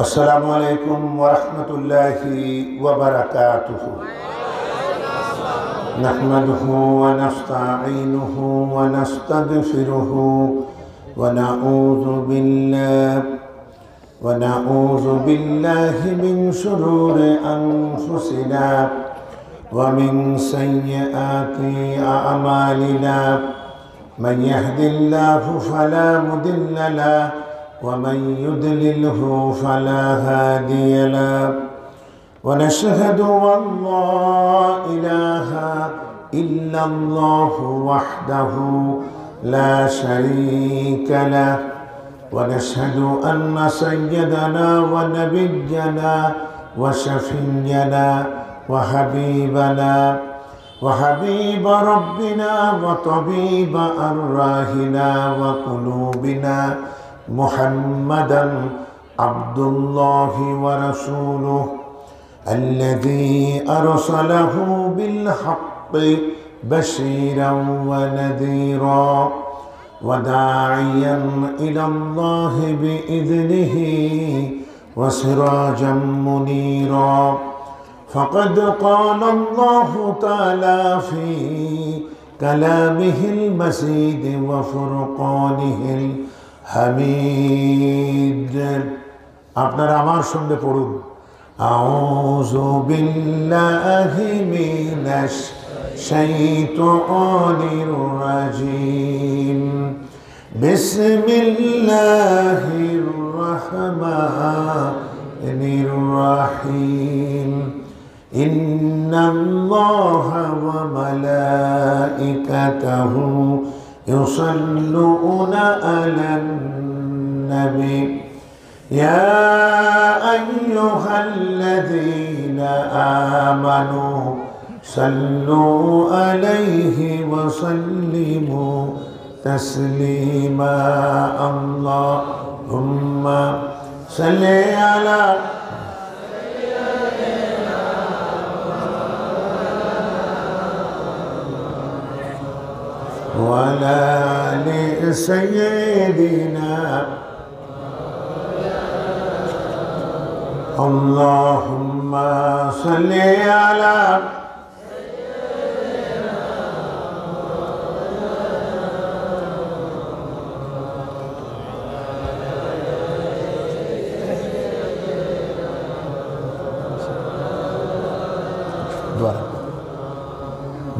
السلام عليكم ورحمة الله وبركاته نحمده ونستعينه ونستغفره ونعوذ بالله ونعوذ بالله من شرور أنفسنا ومن سيئات أعمالنا من يهد الله فلا مضل له ومن يدلله فلا هادي له ونشهد أن لا إله إلا الله وحده لا شريك له ونشهد أن سيدنا ونبينا وشفينا وحبيبنا وحبيب ربنا وطبيب أرواحنا وقلوبنا محمدا عبد الله ورسوله الذي أرسله بالحق بشيرا ونذيرا وداعيا إلى الله بإذنه وسراجا منيرا فقد قال الله تعالى في كلامه المزيد وفرقانه المسيد হামিদ আপনারা আমার সঙ্গে পড়ুন আউযু বিল্লাহি মিনাশ শাইতানির রাজিম বিসমিল্লাহির রাহমানির রাহিম ইন্নাল্লাহা ওয়া মালাইকাতাহু يصلون على النبي يا أيها الذين آمنوا صلوا عليه وسلموا تسليما اللهم صل على ولا لسيدنا اللهم صل على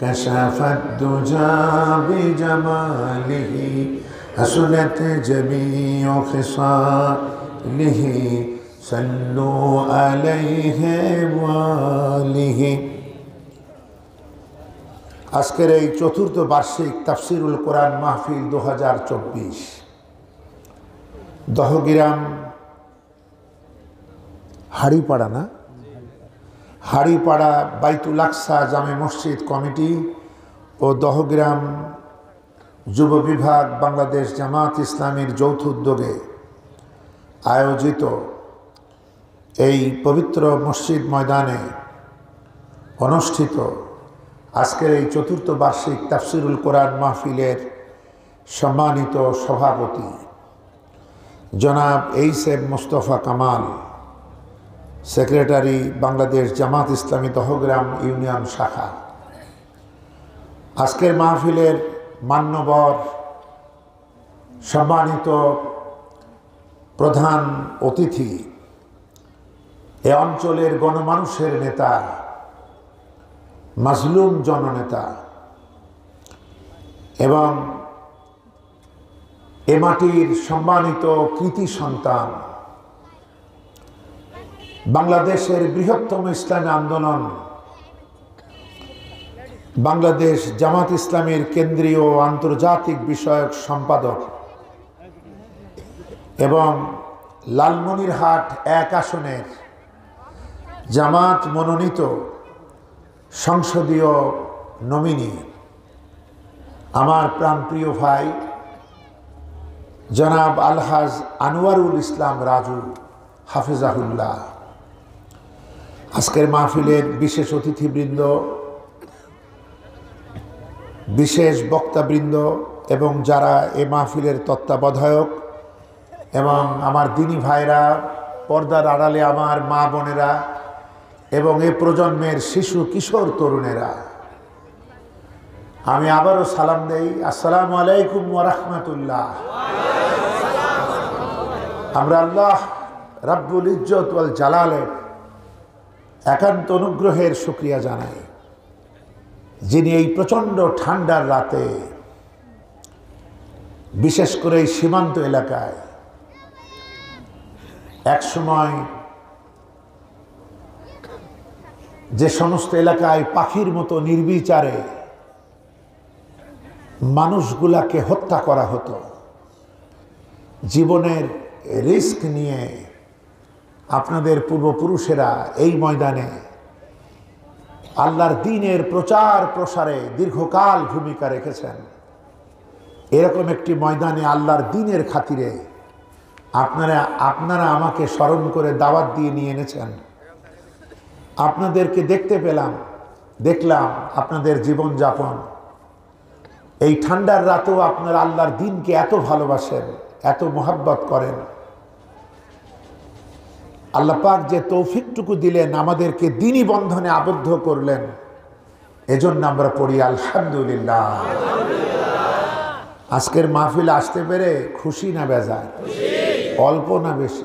কশাফত দুজাবি জমালিহি হসনত জমি ও খসালিহি সল্লু আলাইহি ওয়ালিহি আজকের এই চতুর্থ বার্ষিক তাফসিরুল কোরআন মাহফিল দু হাজার চব্বিশ দহগ্রাম হাড়িপাড়া না হাড়িপাড়া বাইতুল আকসা জামে মসজিদ কমিটি ও দহগ্রাম যুব বিভাগ বাংলাদেশ জামাত ইসলামীর যৌথ উদ্যোগে আয়োজিত এই পবিত্র মসজিদ ময়দানে অনুষ্ঠিত আজকের এই চতুর্থ বার্ষিক তাফসিরুল কোরআন মাহফিলের সম্মানিত সভাপতি জনাব H F Mustafa Kamal secretary Bangladesh Jamaat Islami তহগ্রাম ইউনিয়ন শাখা আজকের মাহফিলের মান্যবর সম্মানিত প্রধান অতিথি এ অঞ্চলের গণমানুষের নেতা মাজলুম জননেতা এবং এ মাটির সম্মানিত কৃতি সন্তান বাংলাদেশের বৃহত্তম ইসলামী আন্দোলন বাংলাদেশ জামাত ইসলামের কেন্দ্রীয় আন্তর্জাতিক বিষয়ক সম্পাদক এবং লালমনিরহাট এক আসনের জামাত মনোনীত সংসদীয় নমিনি আমার প্রাণপ্রিয় ভাই জনাব আলহাজ আনোয়ারুল ইসলাম রাজু হাফিজাহুল্লাহ আজকের মাহফিলের বিশেষ অতিথিবৃন্দ বিশেষ বক্তাবৃন্দ এবং যারা এ মাহফিলের তত্ত্বাবধায়ক এবং আমার দিনী ভাইরা পর্দার আড়ালে আমার মা বোনেরা এবং এ প্রজন্মের শিশু কিশোর তরুণেরা আমি আবারও সালাম দেই আসসালামু আলাইকুম ওরহমতুল্লাহ আমরা আল্লাহ রাব্বুল ইজ্জত ওয়াল জালালের একান্ত অনুগ্রহের সুক্রিয়া জানাই যিনি এই প্রচণ্ড ঠান্ডার রাতে বিশেষ করে এই সীমান্ত এলাকায় একসময় যে সমস্ত এলাকায় পাখির মতো নির্বিচারে মানুষগুলাকে হত্যা করা হতো জীবনের রিস্ক নিয়ে আপনাদের পূর্বপুরুষেরা এই ময়দানে আল্লাহর দিনের প্রচার প্রসারে দীর্ঘকাল ভূমিকা রেখেছেন এরকম একটি ময়দানে আল্লাহর দিনের খাতিরে আপনারা আপনারা আমাকে স্মরণ করে দাওয়াত দিয়ে নিয়ে এনেছেন আপনাদেরকে দেখতে পেলাম দেখলাম আপনাদের জীবন যাপন এই ঠান্ডার রাতেও আপনারা আল্লাহর দিনকে এত ভালোবাসেন এত মোহাব্বত করেন আল্লাপাক যে তৌফিকটুকু দিলেন আমাদেরকে দিনই বন্ধনে আবদ্ধ করলেন এজন্য আমরা পড়ি আলহামদুলিল্লাহ আজকের মাহফিল আসতে পেরে খুশি না বেজায় অল্প না বেশি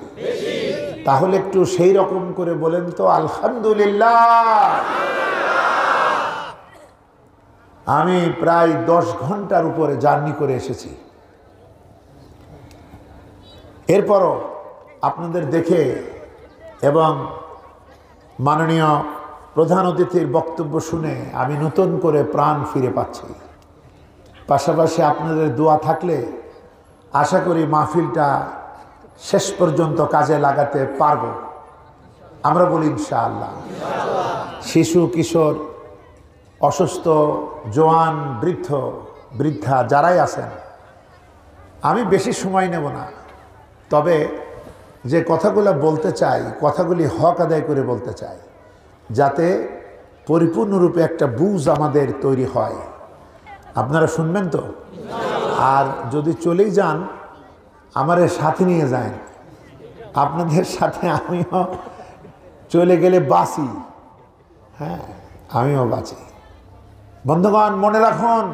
তাহলে একটু সেই রকম করে বলেন তো আলহামদুলিল্লাহ আমি প্রায় দশ ঘন্টার উপরে জার্নি করে এসেছি এরপরও আপনাদের দেখে এবং মাননীয় প্রধান অতিথির বক্তব্য শুনে আমি নতুন করে প্রাণ ফিরে পাচ্ছি পাশাপাশি আপনাদের দোয়া থাকলে আশা করি মাহফিলটা শেষ পর্যন্ত কাজে লাগাতে পারব আমরা বলি ইনশাআল্লাহ শিশু কিশোর অসুস্থ জোয়ান বৃদ্ধ বৃদ্ধা যারাই আছেন আমি বেশি সময় নেব না তবে যে কথাগুলো বলতে চাই কথাগুলি হক আদায় করে বলতে চাই যাতে পরিপূর্ণরূপে একটা বুঝ আমাদের তৈরি হয় আপনারা শুনবেন তো আর যদি চলেই যান আমারে সাথে নিয়ে যায় আপনাদের সাথে আমিও চলে গেলে বাঁচি হ্যাঁ আমিও বাঁচি বন্ধুগণ মনে রাখুন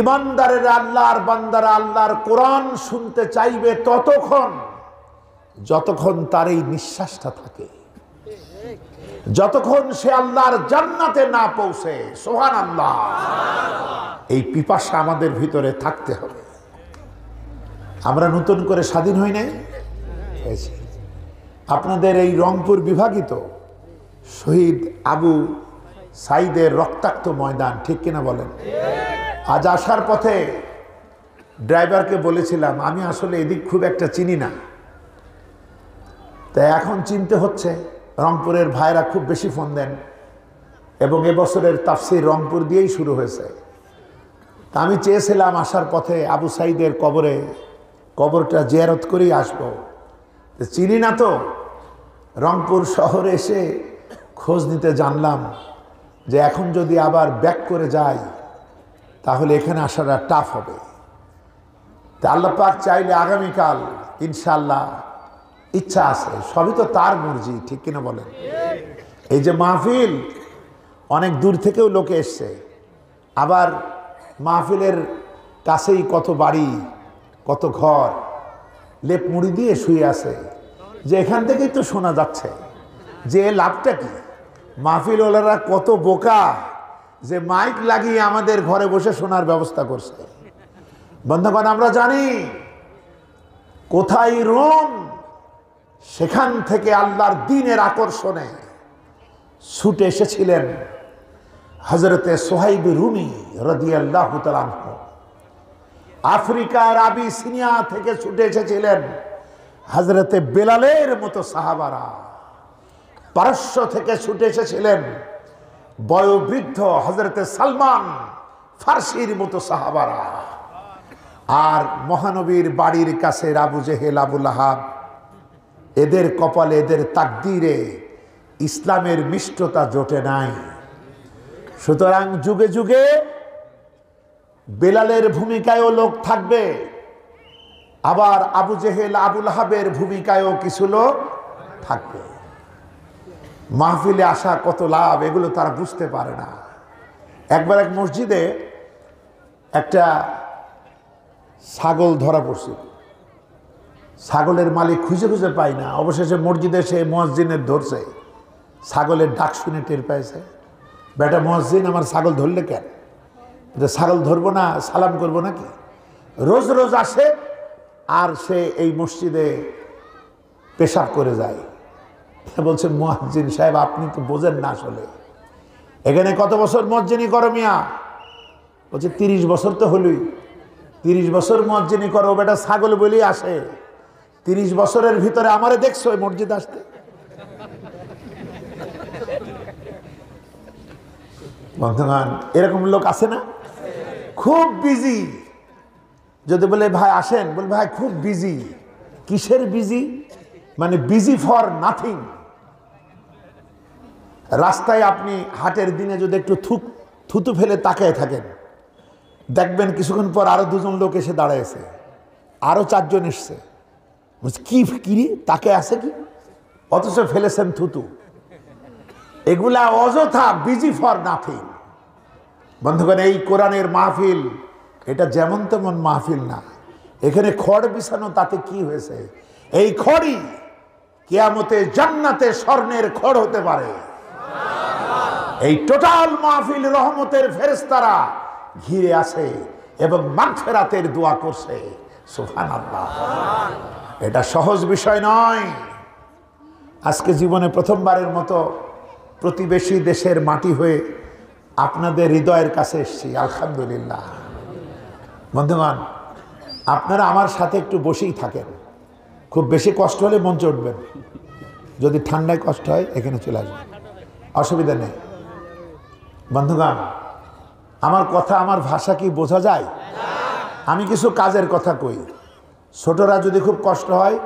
ইমানদারের আল্লাহর বান্দারা আল্লাহর কোরআন শুনতে চাইবে ততক্ষণ যতক্ষণ তার এই নিঃশ্বাসটা থাকে যতক্ষণ সে আল্লাহর জান্নাতে না পৌঁছে সোহান আল্লাহ এই পিপাসা আমাদের ভিতরে থাকতে হবে আমরা নতুন করে স্বাধীন হই নাই আপনাদের এই রংপুর বিভাগিত শহীদ আবু সাইদের রক্তাক্ত ময়দান ঠিক কিনা বলেন আজ আসার পথে ড্রাইভারকে বলেছিলাম আমি আসলে এদিক খুব একটা চিনি না তাই এখন চিনতে হচ্ছে রংপুরের ভাইরা খুব বেশি ফোন দেন এবং এবছরের তাফসির রংপুর দিয়েই শুরু হয়েছে তা আমি চেয়েছিলাম আসার পথে আবু সাইদের কবরে কবরটা জিয়ারত করেই আসবো চিনি না তো রংপুর শহরে এসে খোঁজ নিতে জানলাম যে এখন যদি আবার ব্যাক করে যায় তাহলে এখানে আসাটা টাফ হবে তা আল্লাহ পাক চাইলে আগামীকাল ইনশাল্লাহ ইচ্ছা আছে সবই তো তার মর্জি ঠিক কিনা বলেন এই যে মাহফিল অনেক দূর থেকেও লোকে এসছে আবার মাহফিলের কাছেই কত বাড়ি কত ঘর লেপ মুড়ি দিয়ে শুয়ে আছে যে এখান থেকেই তো শোনা যাচ্ছে যে লাভটা কি মাহফিল ওলারা কত বোকা যে মাইক লাগিয়ে আমাদের ঘরে বসে শোনার ব্যবস্থা করছে বন্ধুগণ আমরা জানি কোথায় রোম সেখান থেকে আল্লাহর দিনের আকর্ষণে ছুটে এসেছিলেন হজরতে সোহাইব রুমি রদিয়াল্লাহ তালাহ আফ্রিকার আবি সিনিয়া থেকে ছুটে এসেছিলেন হজরতে বেলালের মতো সাহাবারা পারস্য থেকে ছুটে এসেছিলেন বয়োবৃদ্ধ হজরতে সালমান ফার্সির মতো সাহাবারা আর মহানবীর বাড়ির কাছে রাবু জেহেল আবুল আহাব এদের কপালে এদের তাকদিরে ইসলামের মিষ্টতা জোটে নাই সুতরাং যুগে যুগে বেলালের ভূমিকায়ও লোক থাকবে আবার আবু জেহেল আবুল হাবের ভূমিকায়ও কিছু লোক থাকবে মাহফিলে আসা কত লাভ এগুলো তারা বুঝতে পারে না একবার এক মসজিদে একটা ছাগল ধরা পড়ছিল ছাগলের মালিক খুঁজে খুঁজে পায় না অবশেষে মসজিদে সে মসজিদের ধরছে ছাগলের ডাক শুনে টের পাইছে বেটা মসজিদ আমার ছাগল ধরলে কেন ছাগল ধরবো না সালাম করবো নাকি রোজ রোজ আসে আর সে এই মসজিদে পেশাব করে যায় বলছে মহাজিন সাহেব আপনি তো বোঝেন না আসলে এখানে কত বছর মজ্জিনী করো মিয়া বলছে তিরিশ বছর তো হলই তিরিশ বছর মজ্জিনী করো বেটা ছাগল বলি আসে তিরিশ বছরের ভিতরে আমারে দেখছো ওই মসজিদ আসতে বন্ধুগান এরকম লোক আছে না খুব বিজি যদি বলে ভাই আসেন বলে ভাই খুব বিজি কিসের বিজি মানে বিজি ফর নাথিং রাস্তায় আপনি হাটের দিনে যদি একটু থুক থুতু ফেলে তাকায় থাকেন দেখবেন কিছুক্ষণ পর আরও দুজন লোক এসে দাঁড়ায়ছে আরও চারজন এসছে কি কিরি তাকে আছে কি অথচ ফেলেছেন থুতু এগুলা অযথা বিজি ফর নাথিং বন্ধুগণ এই কোরআনের মাহফিল এটা যেমন তেমন মাহফিল না এখানে খড় বিছানো তাতে কি হয়েছে এই খড়ই কেয়ামতে জান্নাতে স্বর্ণের খড় হতে পারে এই টোটাল মাহফিল রহমতের ফেরেস্তারা ঘিরে আছে এবং মাগফেরাতের দোয়া করছে সুফান আল্লাহ এটা সহজ বিষয় নয় আজকে জীবনে প্রথমবারের মতো প্রতিবেশী দেশের মাটি হয়ে আপনাদের হৃদয়ের কাছে এসছি আলহামদুলিল্লাহ বন্ধুমান আপনারা আমার সাথে একটু বসেই থাকেন খুব বেশি কষ্ট হলে মঞ্চে উঠবেন যদি ঠান্ডায় কষ্ট হয় এখানে চলে আসবেন অসুবিধা নেই বন্ধুগান আমার কথা আমার ভাষা কি বোঝা যায় আমি কিছু কাজের কথা কই ছোটরা যদি খুব কষ্ট হয়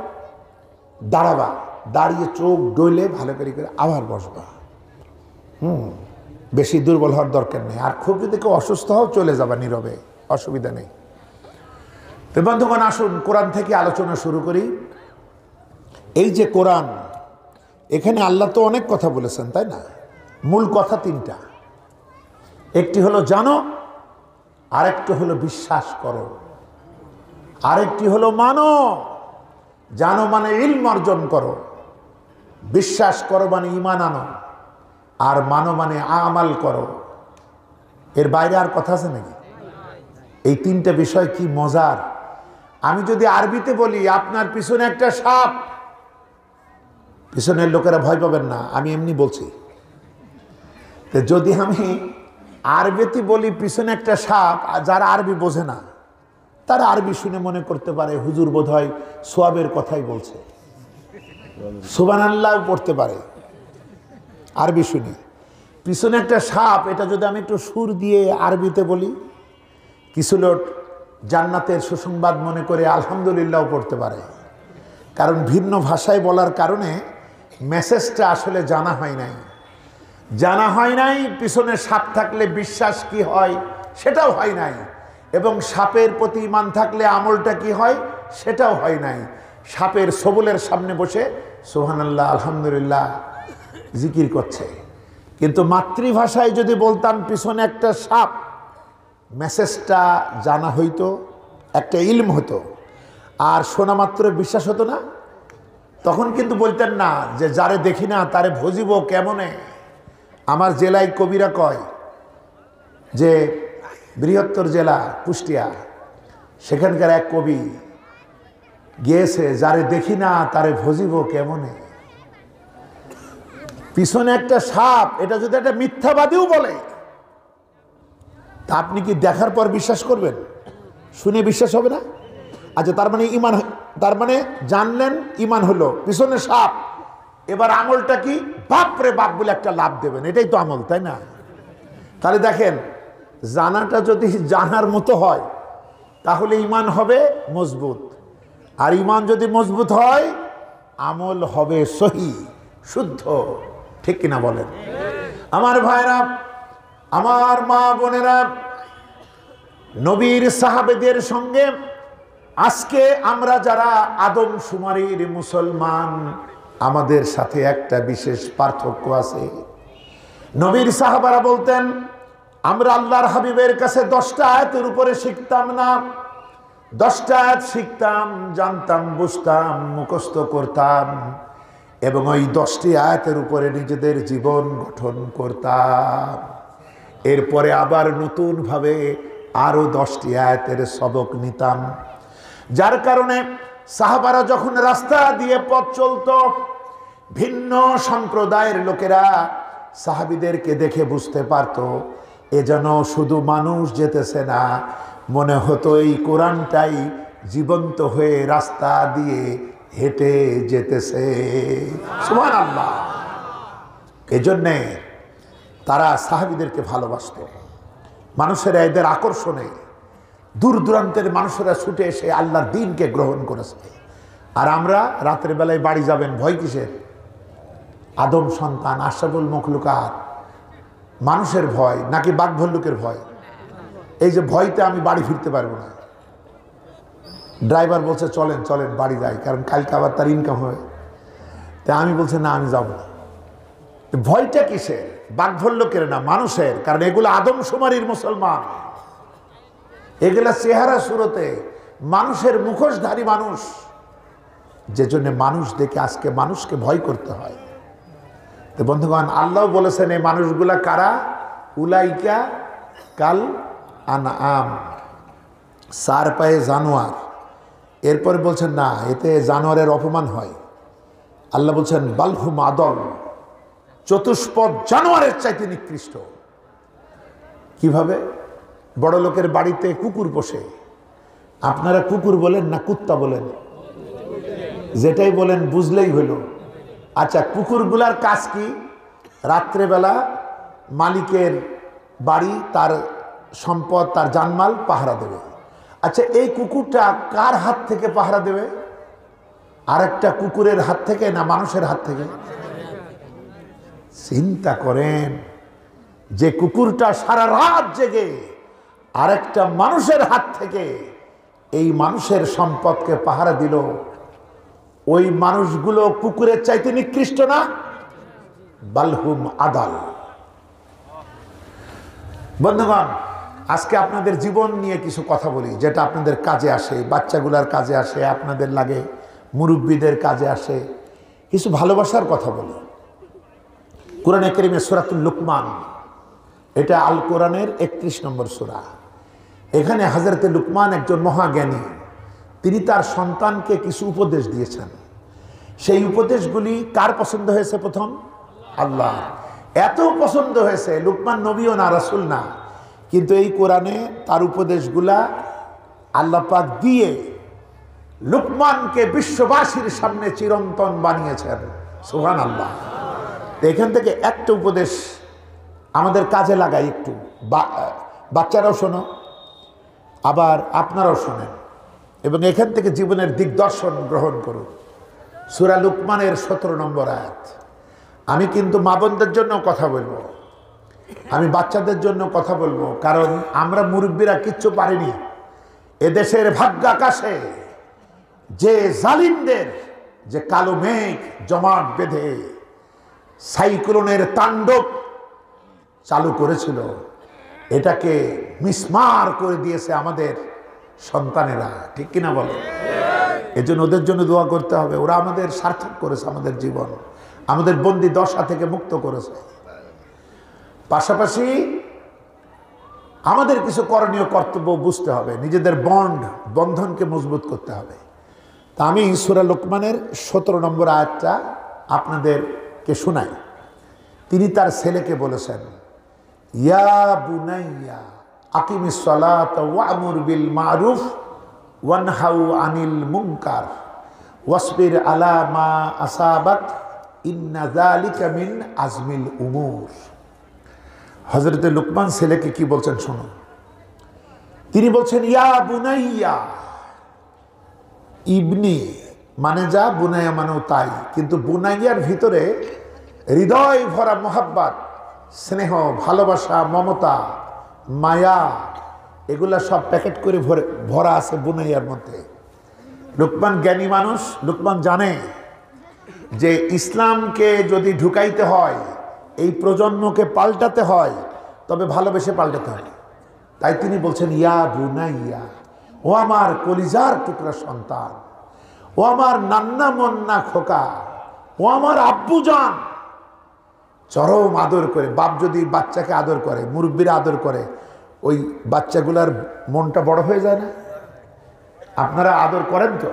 দাঁড়াবা দাঁড়িয়ে চোখ ডইলে ভালো করে করে আবার বসবা হুম বেশি দুর্বল হওয়ার দরকার নেই আর খুব যদি কেউ অসুস্থ হও চলে যাবা নীরবে অসুবিধা নেই তো বন্ধুগণ আসুন কোরআন থেকে আলোচনা শুরু করি এই যে কোরআন এখানে আল্লাহ তো অনেক কথা বলেছেন তাই না মূল কথা তিনটা একটি হলো জানো আরেকটি হলো বিশ্বাস করো আরেকটি হলো মানো জানো মানে ইলম অর্জন করো বিশ্বাস করো মানে ইমান আনো আর মানো মানে আমাল করো এর বাইরে আর কথা আছে নাকি এই তিনটা বিষয় কি মজার আমি যদি আরবিতে বলি আপনার পিছনে একটা সাপ পিছনের লোকেরা ভয় পাবেন না আমি এমনি বলছি তো যদি আমি আরবিতে বলি পিছনে একটা সাপ যারা আরবি বোঝে না তারা আরবি শুনে মনে করতে পারে হুজুর বোধ হয় সোয়াবের কথাই বলছে সুবান পড়তে পারে আরবি শুনে পিছনে একটা সাপ এটা যদি আমি একটু সুর দিয়ে আরবিতে বলি কিছু লোক জান্নাতের সুসংবাদ মনে করে আলহামদুলিল্লাহ পড়তে পারে কারণ ভিন্ন ভাষায় বলার কারণে মেসেজটা আসলে জানা হয় নাই জানা হয় নাই পিছনে সাপ থাকলে বিশ্বাস কি হয় সেটাও হয় নাই এবং সাপের প্রতি ইমান থাকলে আমলটা কি হয় সেটাও হয় নাই সাপের সবলের সামনে বসে সোহানাল্লাহ আলহামদুলিল্লাহ জিকির করছে কিন্তু মাতৃভাষায় যদি বলতাম পিছনে একটা সাপ মেসেজটা জানা হইতো একটা ইলম হতো আর শোনা মাত্র বিশ্বাস হতো না তখন কিন্তু বলতেন না যে যারে দেখি না তারে ভজিব কেমনে আমার জেলায় কবিরা কয় যে বৃহত্তর জেলা কুষ্টিয়া সেখানকার এক কবি গিয়েছে যারে দেখি না তারে ভজিব কেমনে পিছনে একটা সাপ এটা যদি একটা মিথ্যাবাদীও বলে তা আপনি কি দেখার পর বিশ্বাস করবেন শুনে বিশ্বাস হবে না আচ্ছা তার মানে ইমান তার মানে জানলেন ইমান হলো পিছনে সাপ এবার আমলটা কি বাপ রে বাপ বলে একটা লাভ দেবেন এটাই তো আমল তাই না তাহলে দেখেন জানাটা যদি জানার মতো হয় তাহলে ইমান হবে মজবুত আর ইমান যদি মজবুত হয় আমল হবে সহি শুদ্ধ ঠিক কিনা বলেন আমার ভাইরা আমার মা বোনেরা নবীর সাহাবেদের সঙ্গে আজকে আমরা যারা আদম সুমারির মুসলমান আমাদের সাথে একটা বিশেষ পার্থক্য আছে নবীর সাহাবারা বলতেন আমরা আল্লাহর হাবিবের কাছে দশটা আয়াতের উপরে শিখতাম না দশটা আয়াত শিখতাম জানতাম বুঝতাম মুখস্থ করতাম এবং ওই দশটি আয়াতের উপরে নিজেদের জীবন গঠন করতাম এরপরে আবার নতুনভাবে আরও দশটি আয়াতের সবক নিতাম যার কারণে সাহাবারা যখন রাস্তা দিয়ে পথ চলত ভিন্ন সম্প্রদায়ের লোকেরা সাহাবিদেরকে দেখে বুঝতে পারত এ যেন শুধু মানুষ যেতেছে না মনে হতো এই কোরআনটাই জীবন্ত হয়ে রাস্তা দিয়ে হেঁটে যেতেছে সুমান আল্লাহ এজন্যে তারা সাহাবিদেরকে ভালোবাসত মানুষেরা এদের আকর্ষণে দূর দূরান্তের মানুষেরা ছুটে এসে আল্লাহর দিনকে গ্রহণ করেছে আর আমরা রাতের বেলায় বাড়ি যাবেন ভয় কিসের আদম সন্তান আশাফুল মখলুকার মানুষের ভয় নাকি বাঘভল্লুকের ভয় এই যে ভয়তে আমি বাড়ি ফিরতে পারবো না ড্রাইভার বলছে চলেন চলেন বাড়ি যাই কারণ কালকে আবার তার ইনকাম হবে তাই আমি বলছি না আমি যাব না ভয়টা কিসের বাঘভল্লকের না মানুষের কারণ এগুলো আদমশুমারির মুসলমান এগুলা চেহারা সুরতে মানুষের মুখোশধারী মানুষ যে জন্য মানুষ দেখে আজকে মানুষকে ভয় করতে হয় তো বন্ধুগণ আল্লাহ বলেছেন এই মানুষগুলা কারা উলাইকা কাল আন আম সার পায়ে জানোয়ার এরপরে বলছেন না এতে জানোয়ারের অপমান হয় আল্লাহ বলছেন বালহুম আদল চতুষ্পদ জানোয়ারের চাইতে নিকৃষ্ট কিভাবে বড় লোকের বাড়িতে কুকুর বসে আপনারা কুকুর বলেন না কুত্তা বলেন যেটাই বলেন বুঝলেই হইল আচ্ছা কুকুরগুলার কাজ কি রাত্রেবেলা মালিকের বাড়ি তার সম্পদ তার জানমাল পাহারা দেবে আচ্ছা এই কুকুরটা কার হাত থেকে পাহারা দেবে আরেকটা কুকুরের হাত থেকে না মানুষের হাত থেকে চিন্তা করেন যে কুকুরটা সারা রাত জেগে আরেকটা মানুষের হাত থেকে এই মানুষের সম্পদকে পাহারা দিল ওই মানুষগুলো কুকুরের চাইতে নিকৃষ্ট না বালহুম আদাল বন্ধুগণ আজকে আপনাদের জীবন নিয়ে কিছু কথা বলি যেটা আপনাদের কাজে আসে বাচ্চাগুলার কাজে আসে আপনাদের লাগে মুরব্বীদের কাজে আসে কিছু ভালোবাসার কথা বলি কোরআনে করিমে সুরাতুল লুকমান এটা আল কোরআনের একত্রিশ নম্বর সুরা এখানে হাজরতে লুকমান একজন মহাজ্ঞানী তিনি তার সন্তানকে কিছু উপদেশ দিয়েছেন সেই উপদেশগুলি কার পছন্দ হয়েছে প্রথম আল্লাহ এত পছন্দ হয়েছে লুকমান নবীও না রাসুল না কিন্তু এই কোরআনে তার উপদেশগুলা পাক দিয়ে লুকমানকে বিশ্ববাসীর সামনে চিরন্তন বানিয়েছেন সোহান আল্লাহ এখান থেকে একটা উপদেশ আমাদের কাজে লাগাই একটু বাচ্চারাও শোনো আবার আপনারাও শোনেন এবং এখান থেকে জীবনের দিগদর্শন গ্রহণ করুন সুরা লুকমানের সতেরো নম্বর আয়াত আমি কিন্তু মা বোনদের জন্য কথা বলবো আমি বাচ্চাদের জন্য কথা বলবো কারণ আমরা মুরব্বীরা কিচ্ছু পারিনি এদেশের ভাগ্যাকাশে যে জালিমদের যে কালো মেঘ জমাট বেঁধে সাইক্লোনের তাণ্ডব চালু করেছিল এটাকে মিসমার করে দিয়েছে আমাদের সন্তানেরা ঠিক কিনা বলে এজন্য ওদের জন্য দোয়া করতে হবে ওরা আমাদের সার্থক করেছে আমাদের জীবন আমাদের বন্দি দশা থেকে মুক্ত করেছে পাশাপাশি আমাদের কিছু করণীয় কর্তব্য বুঝতে হবে নিজেদের বন্ড বন্ধনকে মজবুত করতে হবে তা আমি সুরা লোকমানের সতেরো নম্বর আয়াতটা আপনাদের কে শোনায় তিনি তার ছেলেকে বলেছেন ইয়া বুনাইয়া আকিমি সলাত ওয়ামুর বিল মারুফ ওয়ান হাউ আনিল মুঙ্কার ওয়াসবির আলা মা আসাবাত ইন্নাজালিকা মিন আজমিল উমুর হজরতে লুকমান ছেলেকে কি বলছেন শোনো তিনি বলছেন ইয়া বুনাইয়া ইবনি মানে যা বুনাইয়া মানেও তাই কিন্তু বুনাইয়ার ভিতরে হৃদয় ভরা মোহাব্বাত স্নেহ ভালোবাসা মমতা মায়া এগুলা সব প্যাকেট করে ভরে ভরা আছে বুনাইয়ার মধ্যে লুকমান জ্ঞানী মানুষ লুকমান জানে যে ইসলামকে যদি ঢুকাইতে হয় এই প্রজন্মকে পাল্টাতে হয় তবে ভালোবেসে পাল্টাতে হয় তাই তিনি বলছেন ইয়া বুনাইয়া ও আমার কলিজার টুকরা সন্তান ও আমার নান্না মন্না খোকা ও আমার আব্বু যান চরম আদর করে বাপ যদি বাচ্চাকে আদর করে মুরব্বীরা আদর করে ওই বাচ্চাগুলার মনটা বড় হয়ে যায় না আপনারা আদর করেন তো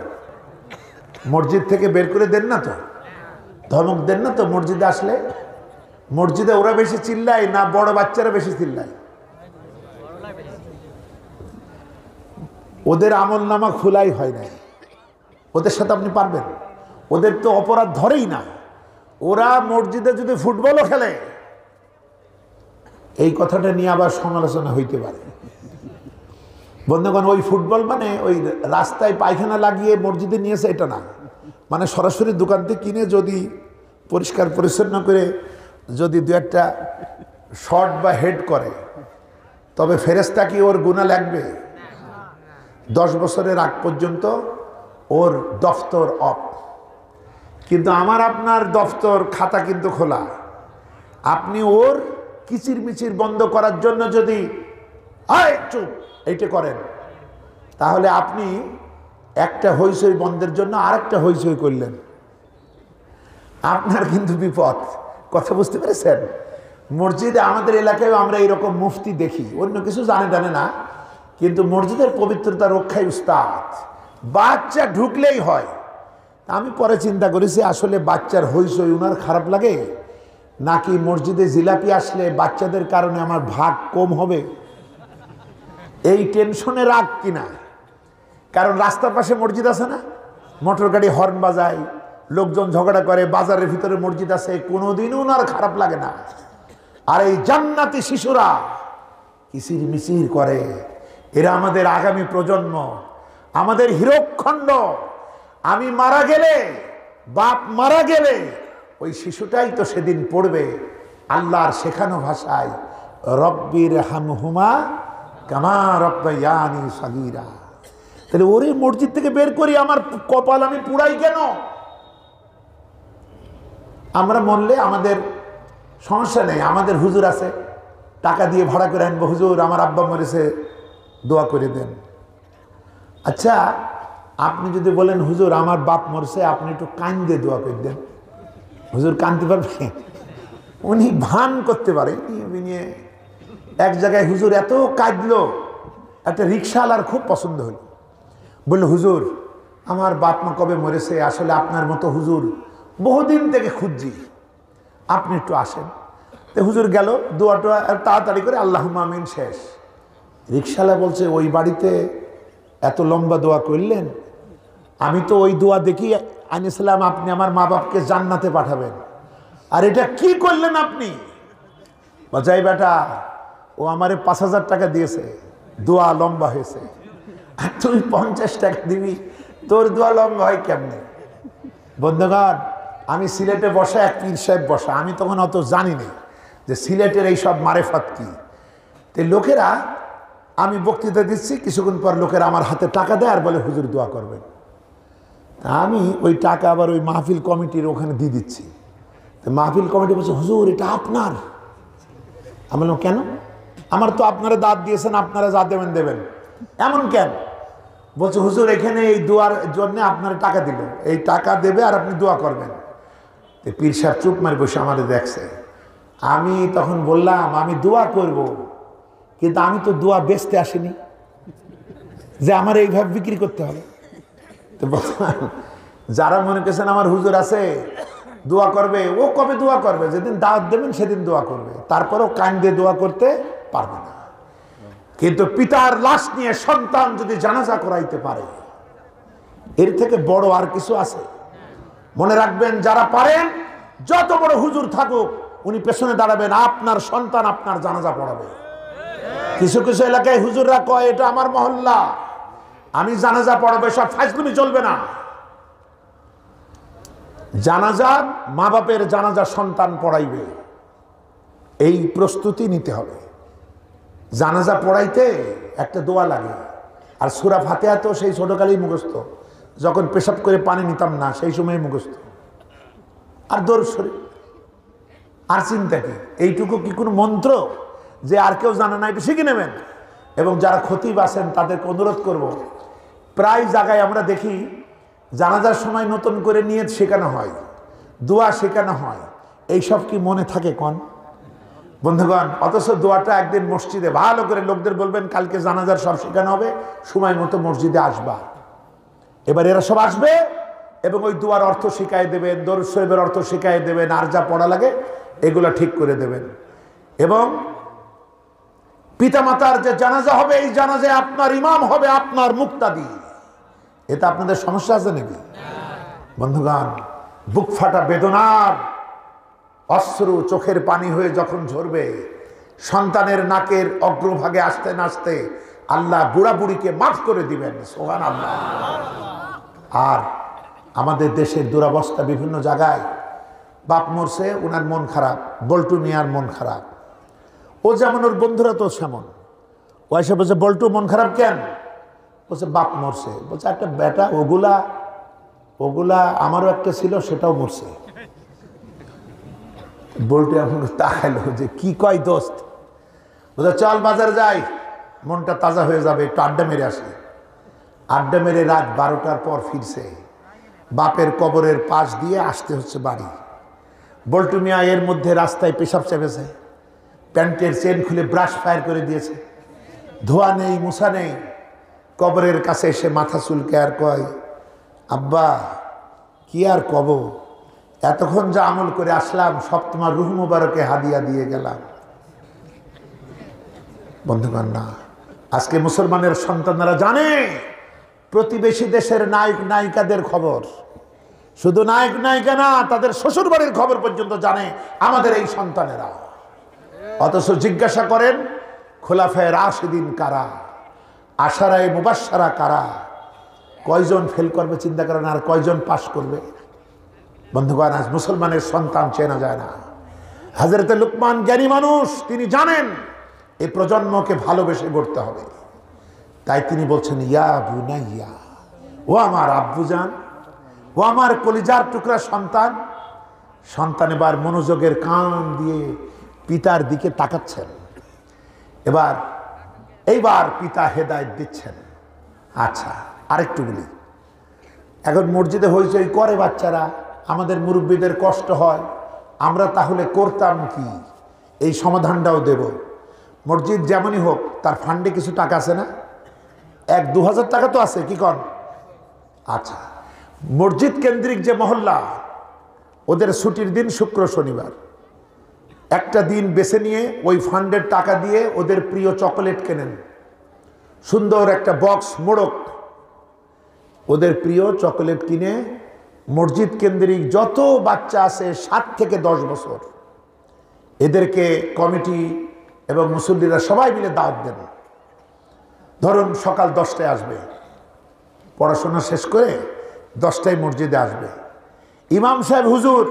মসজিদ থেকে বের করে দেন না তো ধমক দেন না তো মসজিদে আসলে মসজিদে ওরা বেশি চিল্লায় না বড় বাচ্চারা বেশি চিল্লায় ওদের আমল নামা খোলাই হয় নাই ওদের সাথে আপনি পারবেন ওদের তো অপরাধ ধরেই না ওরা মসজিদে যদি ফুটবলও খেলে এই কথাটা নিয়ে আবার সমালোচনা হইতে পারে বন্ধুগণ ওই ফুটবল মানে ওই রাস্তায় পায়খানা লাগিয়ে মসজিদে নিয়েছে এটা না মানে সরাসরি দোকান থেকে কিনে যদি পরিষ্কার পরিচ্ছন্ন করে যদি দু একটা শর্ট বা হেড করে তবে ফেরেস্তা কি ওর গুণা লাগবে দশ বছরের আগ পর্যন্ত ওর দফতর অফ কিন্তু আমার আপনার দফতর খাতা কিন্তু খোলা আপনি ওর কিচির মিচির বন্ধ করার জন্য যদি চুপ এইটা করেন তাহলে আপনি একটা হইসই বন্ধের জন্য আরেকটা হইসই করলেন আপনার কিন্তু বিপদ কথা বুঝতে পেরেছেন মসজিদে আমাদের এলাকায় আমরা এরকম মুফতি দেখি অন্য কিছু জানে জানে না কিন্তু মসজিদের পবিত্রতা রক্ষায় উস্তাদ বাচ্চা ঢুকলেই হয় আমি পরে চিন্তা করেছি আসলে বাচ্চার হইসই উনার খারাপ লাগে নাকি মসজিদে জিলাপি আসলে বাচ্চাদের কারণে আমার ভাগ কম হবে এই টেনশনে রাগ কিনা কারণ রাস্তার পাশে মসজিদ আছে না মোটর গাড়ি হর্ন বাজায় লোকজন ঝগড়া করে বাজারের ভিতরে মসজিদ আছে কোনোদিনও ওনার খারাপ লাগে না আর এই জান্নাতি শিশুরা কিসির মিসির করে এরা আমাদের আগামী প্রজন্ম আমাদের হিরোখণ্ড আমি মারা গেলে বাপ মারা গেলে ওই শিশুটাই তো সেদিন পড়বে আল্লাহর শেখানো ভাষায় রব্বির হুমা কামা রব্বানি সাগিরা তাহলে ওরে মসজিদ থেকে বের করি আমার কপাল আমি পুড়াই কেন আমরা মরলে আমাদের সমস্যা নেই আমাদের হুজুর আছে টাকা দিয়ে ভাড়া করে আনবো হুজুর আমার আব্বা মরেছে দোয়া করে দেন আচ্ছা আপনি যদি বলেন হুজুর আমার বাপ মরছে আপনি একটু কান্দে দোয়া করে দেন হুজুর কান্দতে পারবে উনি ভান করতে পারে নিয়ে এক জায়গায় হুজুর এত কাঁদল একটা রিক্সাওয়ালার খুব পছন্দ হল বললো হুজুর আমার বাপ মা কবে মরেছে আসলে আপনার মতো হুজুর বহুদিন থেকে খুঁজছি আপনি একটু আসেন তো হুজুর গেল দোয়াটা তাড়াতাড়ি করে আল্লাহ মামিন শেষ রিক্সাওয়ালা বলছে ওই বাড়িতে এত লম্বা দোয়া করলেন আমি তো ওই দোয়া দেখি আনিসলাম আপনি আমার মা বাপকে জান্নাতে পাঠাবেন আর এটা কি করলেন আপনি বাজাই বেটা ও আমারে পাঁচ হাজার টাকা দিয়েছে দোয়া লম্বা হয়েছে আর তুই পঞ্চাশ টাকা দিবি তোর দোয়া লম্বা হয় কেমনে বন্ধুগণ আমি সিলেটে বসা এক পীর সাহেব বসা আমি তখন অত জানি নি যে সিলেটের এই সব মারেফত কি তে লোকেরা আমি বক্তৃতা দিচ্ছি কিছুক্ষণ পর লোকের আমার হাতে টাকা দেয় আর বলে হুজুর দোয়া করবেন আমি ওই টাকা আবার ওই মাহফিল কমিটির ওখানে দিয়ে দিচ্ছি তো মাহফিল কমিটি বলছে হুজুর এটা আপনার আমি বললাম কেন আমার তো আপনারা দাঁত দিয়েছেন আপনারা যা দেবেন দেবেন এমন কেন বলছে হুজুর এখানে এই দোয়ার জন্য আপনারা টাকা দিবেন এই টাকা দেবে আর আপনি দোয়া করবেন পীর সাহেব চুপ মারি বসে আমাদের দেখছে আমি তখন বললাম আমি দোয়া করবো কিন্তু আমি তো দোয়া বেচতে আসিনি যে আমার এইভাবে বিক্রি করতে হবে যারা মনে করছেন আমার হুজুর আছে দোয়া করবে ও কবে দোয়া করবে যেদিন দাওয়াত দেবেন সেদিন দোয়া করবে তারপরেও কান দিয়ে দোয়া করতে পারবে না কিন্তু পিতার লাশ নিয়ে সন্তান যদি জানাজা করাইতে পারে এর থেকে বড় আর কিছু আছে মনে রাখবেন যারা পারেন যত বড় হুজুর থাকুক উনি পেছনে দাঁড়াবেন আপনার সন্তান আপনার জানাজা পড়াবে কিছু কিছু এলাকায় হুজুররা কয় এটা আমার মহল্লা আমি জানাজা পড়াবো সব ফাইজলুমি চলবে না জানাজা মা বাপের জানাজা সন্তান পড়াইবে এই প্রস্তুতি নিতে হবে জানাজা পড়াইতে একটা দোয়া লাগে আর সুরা ফাতে তো সেই ছোটকালেই মুখস্থ যখন পেশাব করে পানি নিতাম না সেই সময় মুখস্ত আর দৌড় শরীর আর চিন্তা কি এইটুকু কি কোনো মন্ত্র যে আর কেউ জানে না একটু শিখে নেবেন এবং যারা ক্ষতি আছেন তাদেরকে অনুরোধ করব। প্রায় জায়গায় আমরা দেখি জানাজার সময় নতুন করে নিয়ে শেখানো হয় দোয়া শেখানো হয় এইসব কি মনে থাকে কন বন্ধুগণ অথচ দোয়াটা একদিন মসজিদে ভালো করে লোকদের বলবেন কালকে জানাজার সব শেখানো হবে সময় মতো মসজিদে আসবা এবার এরা সব আসবে এবং ওই দুয়ার অর্থ শিখাই দেবেন দরুদ শরীফের অর্থ শিখাই দেবেন আর যা পড়া লাগে এগুলো ঠিক করে দেবেন এবং পিতামাতার যে জানাজা হবে এই জানাজায় আপনার ইমাম হবে আপনার মুক্তাদি এটা আপনাদের সমস্যা আছে নাকি বন্ধুগান বুক ফাটা বেদনার অশ্রু চোখের পানি হয়ে যখন ঝরবে সন্তানের নাকের অগ্রভাগে আসতে নাচতে আল্লাহ বুড়িকে মাফ করে দিবেন সোহান আল্লাহ আর আমাদের দেশের দুরাবস্থা বিভিন্ন জায়গায় বাপ মরছে ওনার মন খারাপ বল্টু মিয়ার মন খারাপ ও যেমন ওর বন্ধুরা তো সেমন ও এসে বলছে বল্টু মন খারাপ কেন বলছে বাপ মরছে বলছে একটা বেটা ওগুলা ওগুলা আমারও একটা ছিল সেটাও মরছে বল্টু এখন তাকাইলো যে কি কয় দোস্ত বলছে চল বাজার যাই মনটা তাজা হয়ে যাবে একটু আড্ডা মেরে আসি আড্ডা মেরে রাত বারোটার পর ফিরছে বাপের কবরের পাশ দিয়ে আসতে হচ্ছে বাড়ি বল্টু মিয়া এর মধ্যে রাস্তায় পেশাব চেপেছে প্যান্টের চেন খুলে ব্রাশ ফায়ার করে দিয়েছে ধোয়া নেই মুসা নেই কবরের কাছে এসে মাথা চুলকে আর কয় আব্বা কি আর কব এতক্ষণ যা আমল করে আসলাম সব তোমার রুহ মুবারকে হাদিয়া দিয়ে গেলাম বন্ধুগণ না আজকে মুসলমানের সন্তানরা জানে প্রতিবেশী দেশের নায়ক নায়িকাদের খবর শুধু নায়ক নায়িকা না তাদের শ্বশুরবাড়ির খবর পর্যন্ত জানে আমাদের এই সন্তানেরা অথচ জিজ্ঞাসা করেন খোলাফায় রাশেদিন কারা আশারায় মুবাসারা কারা কয়জন ফেল করবে চিন্তা করেন আর কয়জন পাশ করবে বন্ধুগণ আজ মুসলমানের সন্তান চেনা যায় না হাজরতে লুকমান জ্ঞানী মানুষ তিনি জানেন এই প্রজন্মকে ভালোবেসে গড়তে হবে তাই তিনি বলছেন ইয়া বুনা ইয়া ও আমার আব্বুজান ও আমার কলিজার টুকরা সন্তান সন্তান এবার মনোযোগের কান দিয়ে পিতার দিকে তাকাচ্ছেন এবার এইবার পিতা হেদায়ত দিচ্ছেন আচ্ছা আরেকটু বলি এখন মসজিদে হইচই করে বাচ্চারা আমাদের মুরব্বীদের কষ্ট হয় আমরা তাহলে করতাম কি এই সমাধানটাও দেব মসজিদ যেমনই হোক তার ফান্ডে কিছু টাকা আছে না এক দু হাজার টাকা তো আছে কি কর আচ্ছা মসজিদ কেন্দ্রিক যে মহল্লা ওদের ছুটির দিন শুক্র শনিবার একটা দিন বেছে নিয়ে ওই ফান্ডের টাকা দিয়ে ওদের প্রিয় চকোলেট কেনেন সুন্দর একটা বক্স মোড়ক ওদের প্রিয় চকোলেট কিনে মসজিদ কেন্দ্রিক যত বাচ্চা আছে সাত থেকে দশ বছর এদেরকে কমিটি এবং মুসল্লিরা সবাই মিলে দাওয়াত দেন ধরুন সকাল দশটায় আসবে পড়াশোনা শেষ করে দশটায় মসজিদে আসবে ইমাম সাহেব হুজুর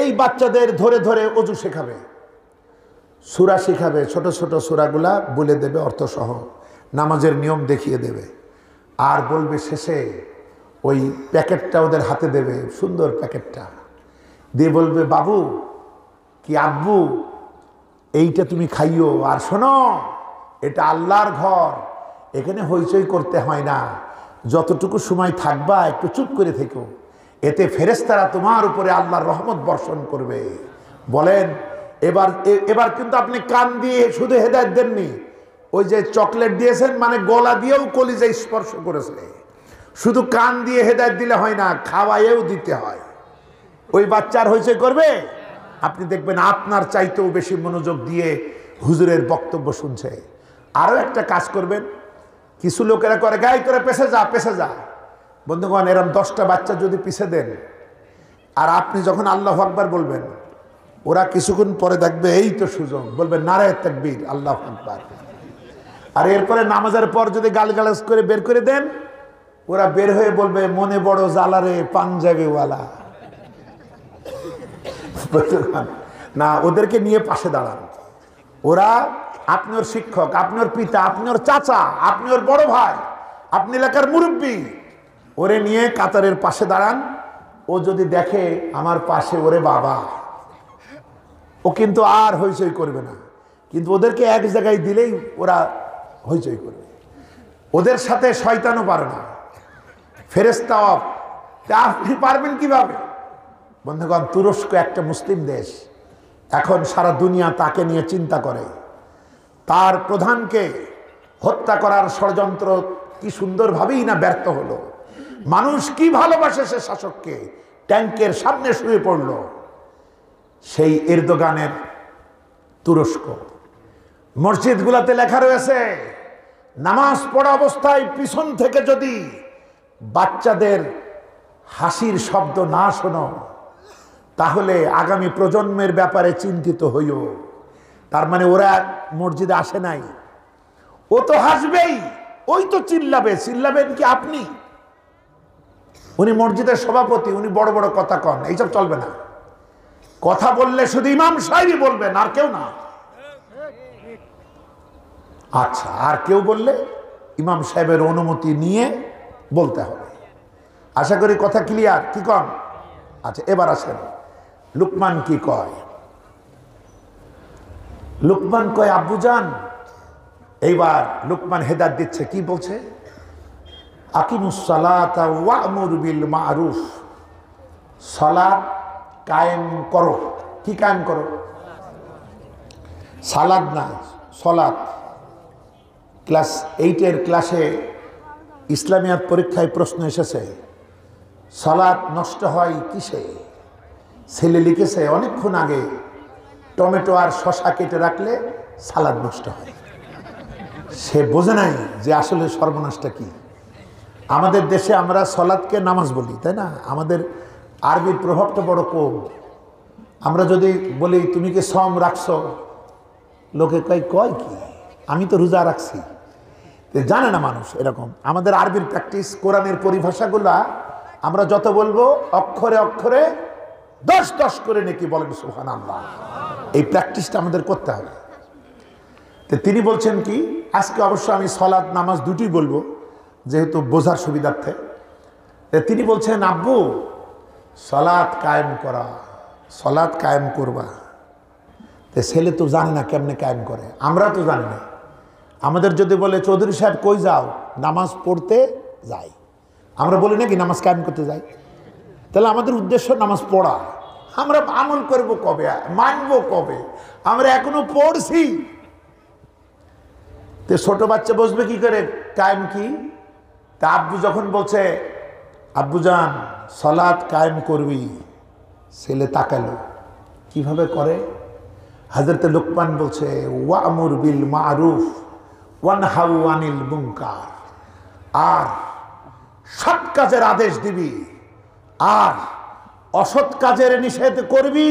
এই বাচ্চাদের ধরে ধরে অজু শেখাবে সুরা শেখাবে ছোট ছোট সুরাগুলা বলে দেবে অর্থসহ নামাজের নিয়ম দেখিয়ে দেবে আর বলবে শেষে ওই প্যাকেটটা ওদের হাতে দেবে সুন্দর প্যাকেটটা দিয়ে বলবে বাবু কি আব্বু এইটা তুমি খাইও আর শোনো এটা আল্লাহর ঘর এখানে হইচই করতে হয় না যতটুকু সময় থাকবা একটু চুপ করে থেকো এতে ফেরেস্তারা তোমার উপরে আল্লাহর রহমত বর্ষণ করবে বলেন এবার এবার কিন্তু আপনি কান দিয়ে শুধু হেদায়ত দেননি ওই যে চকলেট দিয়েছেন মানে গলা দিয়েও কলিজা স্পর্শ করেছে শুধু কান দিয়ে হেদায়ত দিলে হয় না খাওয়াইয়েও দিতে হয় ওই বাচ্চার হয়েছে করবে আপনি দেখবেন আপনার চাইতেও বেশি মনোযোগ দিয়ে হুজুরের বক্তব্য শুনছে আরও একটা কাজ করবেন কিছু লোকেরা করে গায়ে করে পেশে যা পেশে যা বন্ধুগণ এরম দশটা বাচ্চা যদি পিছে দেন আর আপনি যখন আল্লাহ আকবার বলবেন ওরা কিছুক্ষণ পরে দেখবে এই তো সুযোগ বলবে নারায় তাকবীর আল্লাহ আকবার আর এরপরে নামাজের পর যদি গালগালাজ করে বের করে দেন ওরা বের হয়ে বলবে মনে বড় জালারে পাঞ্জাবিওয়ালা না ওদেরকে নিয়ে পাশে দাঁড়ান ওরা আপনার শিক্ষক আপনার পিতা আপনার চাচা আপনি ওর বড় ভাই আপনি এলাকার মুরব্বী ওরে নিয়ে কাতারের পাশে দাঁড়ান ও যদি দেখে আমার পাশে ওরে বাবা ও কিন্তু আর হইচই করবে না কিন্তু ওদেরকে এক জায়গায় দিলেই ওরা হইচই করবে ওদের সাথে শয়তানও পারে না ফেরেস্তা অফ তা আপনি পারবেন কিভাবে বন্ধুগণ তুরস্ক একটা মুসলিম দেশ এখন সারা দুনিয়া তাকে নিয়ে চিন্তা করে তার প্রধানকে হত্যা করার ষড়যন্ত্র কি সুন্দরভাবেই না ব্যর্থ হলো মানুষ কি ভালোবাসে সে শাসককে ট্যাঙ্কের সামনে শুয়ে পড়ল সেই এরদোগানের তুরস্ক মসজিদগুলাতে লেখা রয়েছে নামাজ পড়া অবস্থায় পিছন থেকে যদি বাচ্চাদের হাসির শব্দ না শোনো তাহলে আগামী প্রজন্মের ব্যাপারে চিন্তিত হইও তার মানে ওরা মসজিদে আসে নাই ও তো হাসবেই ওই তো চিল্লাবে চিল্লাবেন কি আপনি উনি মসজিদের সভাপতি উনি বড় বড় কথা কন এইসব চলবে না কথা বললে শুধু ইমাম সাহেবই বলবেন আর কেউ না আচ্ছা আর কেউ বললে ইমাম সাহেবের অনুমতি নিয়ে বলতে হবে আশা করি কথা ক্লিয়ার কি কন আচ্ছা এবার আসেন লুকমান কি কয় লুকমান কয় আব্বু যান এইবার লুকমান হেদার দিচ্ছে কি বলছে আকিমুসালাতা ওয়ামুর বিল মারুফ সালাদ কায়েম করো কি কায়েম করো সালাদ না সলাদ ক্লাস এইটের ক্লাসে ইসলামিয়ার পরীক্ষায় প্রশ্ন এসেছে সালাদ নষ্ট হয় কিসে ছেলে লিখেছে অনেকক্ষণ আগে টমেটো আর শশা কেটে রাখলে সালাদ নষ্ট হয় সে বোঝে নাই যে আসলে সর্বনাশটা কী আমাদের দেশে আমরা সলাদকে নামাজ বলি তাই না আমাদের আরবির প্রভাবটা বড় কম আমরা যদি বলি তুমি কি সম রাখছো লোকে কয় কয় কি আমি তো রোজা রাখছি জানে না মানুষ এরকম আমাদের আরবির প্র্যাকটিস কোরআনের পরিভাষাগুলা আমরা যত বলবো অক্ষরে অক্ষরে দশ দশ করে নাকি বলেন সুহান আল্লাহ এই প্র্যাকটিসটা আমাদের করতে হবে তো তিনি বলছেন কি আজকে অবশ্য আমি সলাদ নামাজ দুটি বলবো যেহেতু বোঝার সুবিধার্থে তিনি বলছেন আব্বু সলাৎ কায়েম করা সলাৎ কায়েম করবা তো ছেলে তো জানে না কেমনে কায়েম করে আমরা তো জানি না আমাদের যদি বলে চৌধুরী সাহেব কই যাও নামাজ পড়তে যাই আমরা বলি নাকি নামাজ কায়েম করতে যাই তাহলে আমাদের উদ্দেশ্য নামাজ পড়া আমরা আমল করব কবে মানব কবে আমরা এখনো পড়ছি তো ছোট বাচ্চা বসবে কি করে কায়েম কি তা আব্বু যখন বলছে যান সলাদ কায়েম করবি ছেলে তাকালো কিভাবে করে হাজরতে লোকমান বলছে ওয়ামুর বিল মারুফ ওয়ান আনিল বুঙ্কার আর সৎ কাজের আদেশ দিবি আর অসৎ কাজের নিষেধ করবি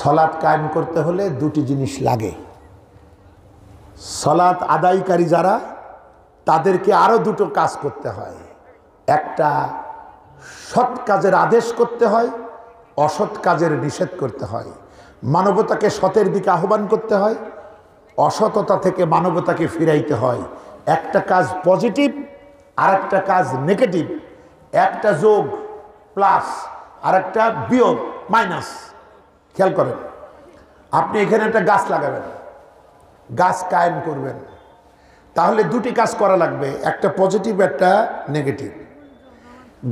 সলাৎ কায়েম করতে হলে দুটি জিনিস লাগে সলাৎ আদায়কারী যারা তাদেরকে আরও দুটো কাজ করতে হয় একটা সৎ কাজের আদেশ করতে হয় অসৎ কাজের নিষেধ করতে হয় মানবতাকে সতের দিকে আহ্বান করতে হয় অসততা থেকে মানবতাকে ফিরাইতে হয় একটা কাজ পজিটিভ আর একটা কাজ নেগেটিভ একটা যোগ প্লাস আর একটা বিয়োগ মাইনাস খেয়াল করেন আপনি এখানে একটা গাছ লাগাবেন গাছ কায়েম করবেন তাহলে দুটি কাজ করা লাগবে একটা পজিটিভ একটা নেগেটিভ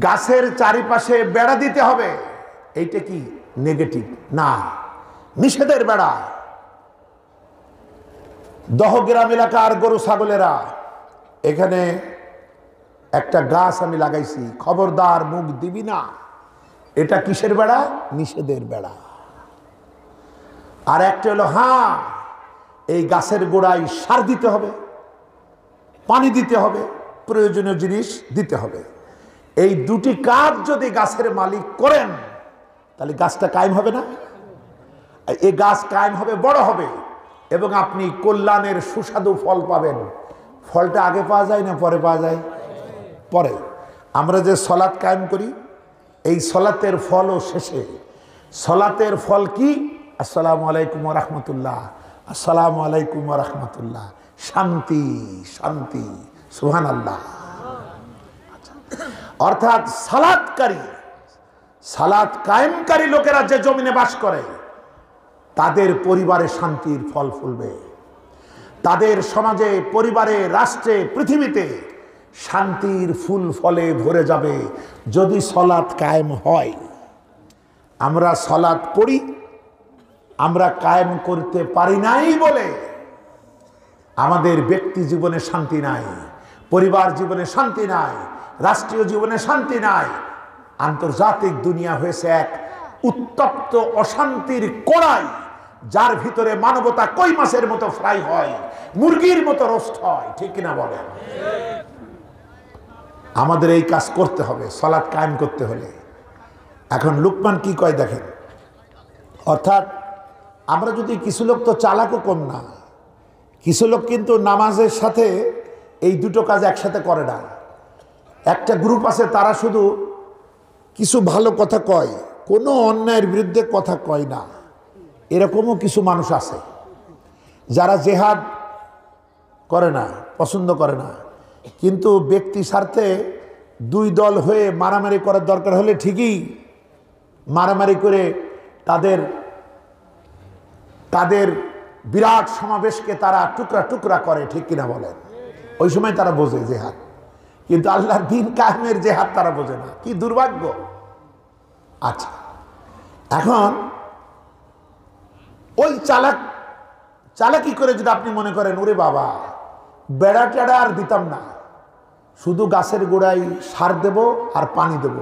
গাছের চারিপাশে বেড়া দিতে হবে এইটা কি নেগেটিভ না নিষেধের বেড়া দহগ্রাম এলাকার গরু ছাগলেরা এখানে একটা গাছ আমি লাগাইছি খবরদার মুখ দিবি না এটা কিসের বেড়া নিষেধের বেড়া আর একটা হলো হ্যাঁ এই গাছের গোড়ায় সার দিতে হবে পানি দিতে হবে প্রয়োজনীয় জিনিস দিতে হবে এই দুটি কাজ যদি গাছের মালিক করেন তাহলে গাছটা কায়েম হবে না এই গাছ কায়েম হবে বড় হবে এবং আপনি কল্যাণের সুস্বাদু ফল পাবেন ফলটা আগে পাওয়া যায় না পরে পাওয়া যায় পরে আমরা যে সলাদ কায়েম করি এই সলাতের ফলও শেষে সলাতের ফল কি আসসালামু আলাইকুম রহমতুল্লাহ আসসালামু আলাইকুম রহমতুল্লাহ শান্তি শান্তি সুহান আল্লাহ অর্থাৎ সালাদকারী সালাদ কায়েমকারী লোকেরা যে জমিনে বাস করে তাদের পরিবারে শান্তির ফল ফুলবে তাদের সমাজে পরিবারে রাষ্ট্রে পৃথিবীতে শান্তির ফুল ফলে ভরে যাবে যদি সলাৎ কায়েম হয় আমরা সলাৎ পড়ি আমরা কায়েম করতে পারি নাই বলে আমাদের ব্যক্তি জীবনে শান্তি নাই পরিবার জীবনে শান্তি নাই রাষ্ট্রীয় জীবনে শান্তি নাই আন্তর্জাতিক দুনিয়া হয়েছে এক উত্তপ্ত অশান্তির কড়াই যার ভিতরে মানবতা কই মাসের মতো ফ্রাই হয় মুরগির মতো রোস্ট হয় ঠিক কিনা বলেন আমাদের এই কাজ করতে হবে সলাদ কায়েম করতে হলে এখন লুকমান কি কয় দেখেন অর্থাৎ আমরা যদি কিছু লোক তো চালাকও কম না কিছু লোক কিন্তু নামাজের সাথে এই দুটো কাজ একসাথে করে না একটা গ্রুপ আছে তারা শুধু কিছু ভালো কথা কয় কোনো অন্যায়ের বিরুদ্ধে কথা কয় না এরকমও কিছু মানুষ আছে যারা জেহাদ করে না পছন্দ করে না কিন্তু ব্যক্তি স্বার্থে দুই দল হয়ে মারামারি করার দরকার হলে ঠিকই মারামারি করে তাদের তাদের বিরাট সমাবেশকে তারা টুকরা টুকরা করে ঠিক কিনা বলেন ওই সময় তারা বোঝে যে হাত কিন্তু আল্লাহর দিন যে হাত তারা বোঝে না কি দুর্ভাগ্য আচ্ছা এখন ওই চালাক চালাকি করে যদি আপনি মনে করেন ওরে বাবা বেড়া টেড়া আর দিতাম না শুধু গাছের গোড়ায় সার দেব আর পানি দেব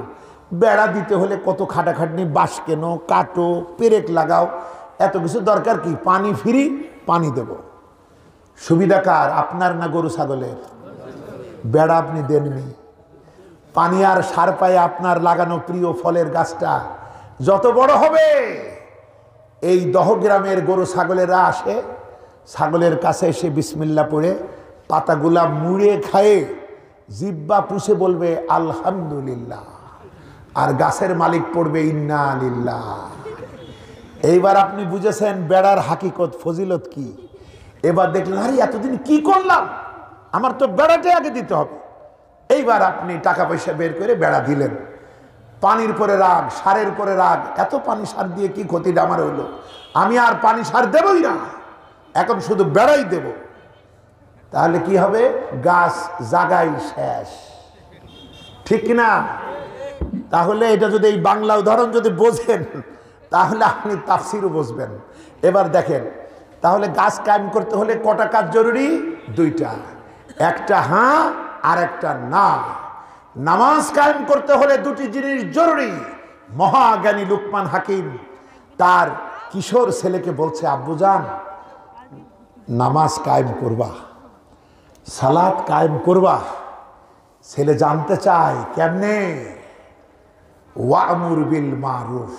বেড়া দিতে হলে কত খাটাখাটনি বাঁশ কেনো কাটো পেরেক লাগাও এত কিছু দরকার কি পানি ফিরি পানি দেব সুবিধা কার আপনার না গরু ছাগলের বেড়া আপনি দেননি পানি আর সার পায়ে আপনার লাগানো প্রিয় ফলের গাছটা যত বড় হবে এই দহ গ্রামের গরু ছাগলেরা আসে ছাগলের কাছে এসে বিসমিল্লা পড়ে পাতাগুলা মুড়ে খায়ে জিব্বা পুষে বলবে আলহামদুলিল্লাহ আর গাছের মালিক পড়বে ইন্না আলিল্লাহ এইবার আপনি বুঝেছেন বেড়ার হাকিকত ফজিলত কি এবার দেখলেন আরে এতদিন কি করলাম আমার তো বেড়াটাই আগে দিতে হবে এইবার আপনি টাকা পয়সা বের করে বেড়া দিলেন পানির পরে রাগ সারের পরে রাগ এত পানি সার দিয়ে কি ক্ষতিটা আমার হইলো আমি আর পানি সার দেবই না এখন শুধু বেড়াই দেব তাহলে কি হবে গাছ জাগাই শেষ ঠিক না তাহলে এটা যদি এই বাংলা উদাহরণ যদি বোঝেন তাহলে আপনি তাফসিরও বসবেন এবার দেখেন তাহলে গাছ কায়েম করতে হলে কটা কাজ জরুরি দুইটা একটা হ্যাঁ আর একটা না নামাজ কায়েম করতে হলে দুটি জিনিস জরুরি মহাজ্ঞানী লুকমান হাকিম তার কিশোর ছেলেকে বলছে আব্বুজান নামাজ কায়েম করবা সালাদ কায়েম করবা ছেলে জানতে চায় কেমনে ওয়ামুর বিল মারুফ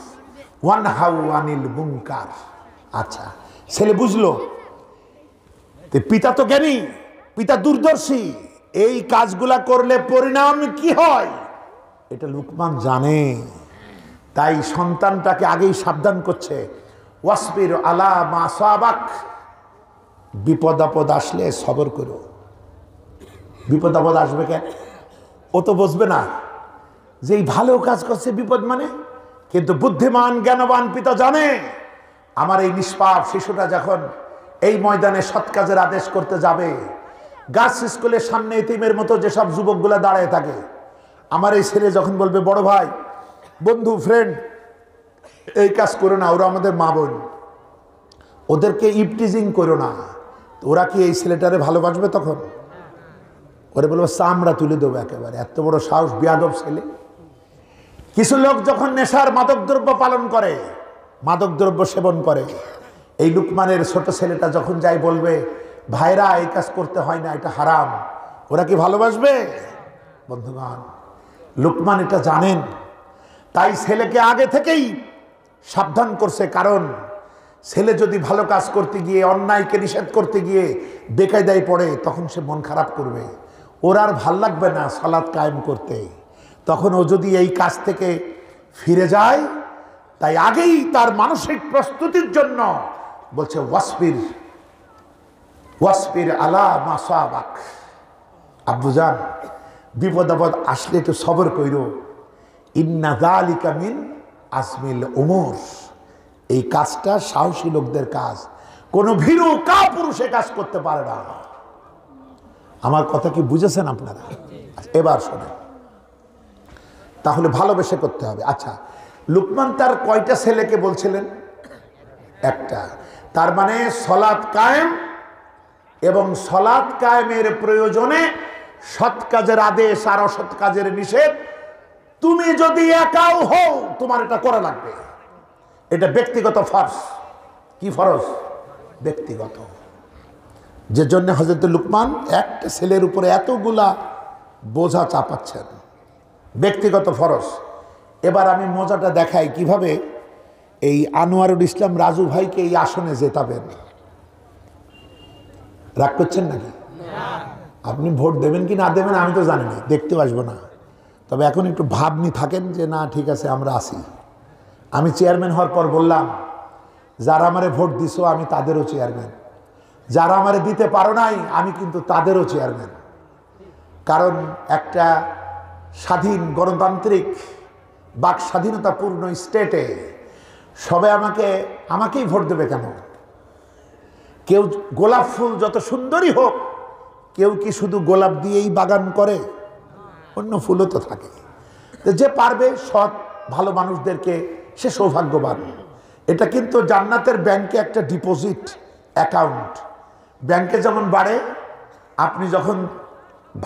ওয়ান হাউ আনিল বুঙ্কার আচ্ছা ছেলে বুঝলো পিতা তো জ্ঞানী পিতা দূরদর্শী এই কাজগুলা করলে পরিণাম কি হয় এটা লুকমান জানে তাই সন্তানটাকে আগেই সাবধান করছে ওয়াসবির আলা মাসাবাক বিপদ আপদ আসলে সবর করো বিপদ আপদ আসবে কেন ও তো বসবে না যে ভালো কাজ করছে বিপদ মানে কিন্তু বুদ্ধিমান জ্ঞানবান পিতা জানে আমার এই নিষ্পাপ শিশুটা যখন এই ময়দানে সৎ কাজের আদেশ করতে যাবে গাছ স্কুলের সামনে ইতিমের মতো যেসব যুবকগুলো দাঁড়ায় থাকে আমার এই ছেলে যখন বলবে বড় ভাই বন্ধু ফ্রেন্ড এই কাজ করো না ওরা আমাদের মা বোন ওদেরকে ইপটিজিং করো না ওরা কি এই ছেলেটারে ভালোবাসবে তখন ওরা বলবো চামড়া তুলে দেবো একেবারে এত বড় সাহস বিয়াদব ছেলে কিছু লোক যখন নেশার মাদকদ্রব্য পালন করে মাদকদ্রব্য সেবন করে এই লুকমানের ছোট ছেলেটা যখন যায় বলবে ভাইরা এই কাজ করতে হয় না এটা হারাম ওরা কি ভালোবাসবে বন্ধুগণ লুকমান এটা জানেন তাই ছেলেকে আগে থেকেই সাবধান করছে কারণ ছেলে যদি ভালো কাজ করতে গিয়ে অন্যায়কে নিষেধ করতে গিয়ে বেকায়দায় পড়ে তখন সে মন খারাপ করবে ওর আর ভাল লাগবে না সালাদ কায়েম করতে তখন ও যদি এই কাজ থেকে ফিরে যায় তাই আগেই তার মানসিক প্রস্তুতির জন্য বলছে ওয়াসফির ওয়াসফির আলা মাসাবাক আব্বু যান বিপদ আপদ আসলে একটু সবর কইর ইন্না দালিকামিন আসমিল ওমর এই কাজটা সাহসী লোকদের কাজ কোনো ভীরু কা পুরুষে কাজ করতে পারে না আমার কথা কি বুঝেছেন আপনারা আচ্ছা, এবার শোনেন তাহলে ভালোবেসে করতে হবে আচ্ছা লুকমান তার কয়টা ছেলেকে বলছিলেন একটা তার মানে সলাৎ কায়েম এবং সলাৎ কায়েমের প্রয়োজনে সৎ কাজের আদেশ আর অসৎ কাজের নিষেধ তুমি যদি একাও হও তোমার এটা করা লাগবে এটা ব্যক্তিগত ফরস কি ফরস ব্যক্তিগত যে জন্য হজরত লুকমান একটা ছেলের উপরে এতগুলা বোঝা চাপাচ্ছেন ব্যক্তিগত ফরজ এবার আমি মজাটা দেখাই কিভাবে এই আনোয়ারুল ইসলাম রাজু ভাইকে এই আসনে জেতাবেন রাগ করছেন নাকি আপনি ভোট দেবেন কি না দেবেন আমি তো জানি না দেখতে আসবো না তবে এখন একটু ভাবনি থাকেন যে না ঠিক আছে আমরা আসি আমি চেয়ারম্যান হওয়ার পর বললাম যারা আমারে ভোট দিস আমি তাদেরও চেয়ারম্যান যারা আমারে দিতে পারো নাই আমি কিন্তু তাদেরও চেয়ারম্যান কারণ একটা স্বাধীন গণতান্ত্রিক বাক স্বাধীনতাপূর্ণ স্টেটে সবে আমাকে আমাকেই ভোট দেবে কেন কেউ গোলাপ ফুল যত সুন্দরই হোক কেউ কি শুধু গোলাপ দিয়েই বাগান করে অন্য ফুলও তো থাকে যে পারবে সৎ ভালো মানুষদেরকে সে সৌভাগ্যবান এটা কিন্তু জান্নাতের ব্যাংকে একটা ডিপোজিট অ্যাকাউন্ট ব্যাংকে যেমন বাড়ে আপনি যখন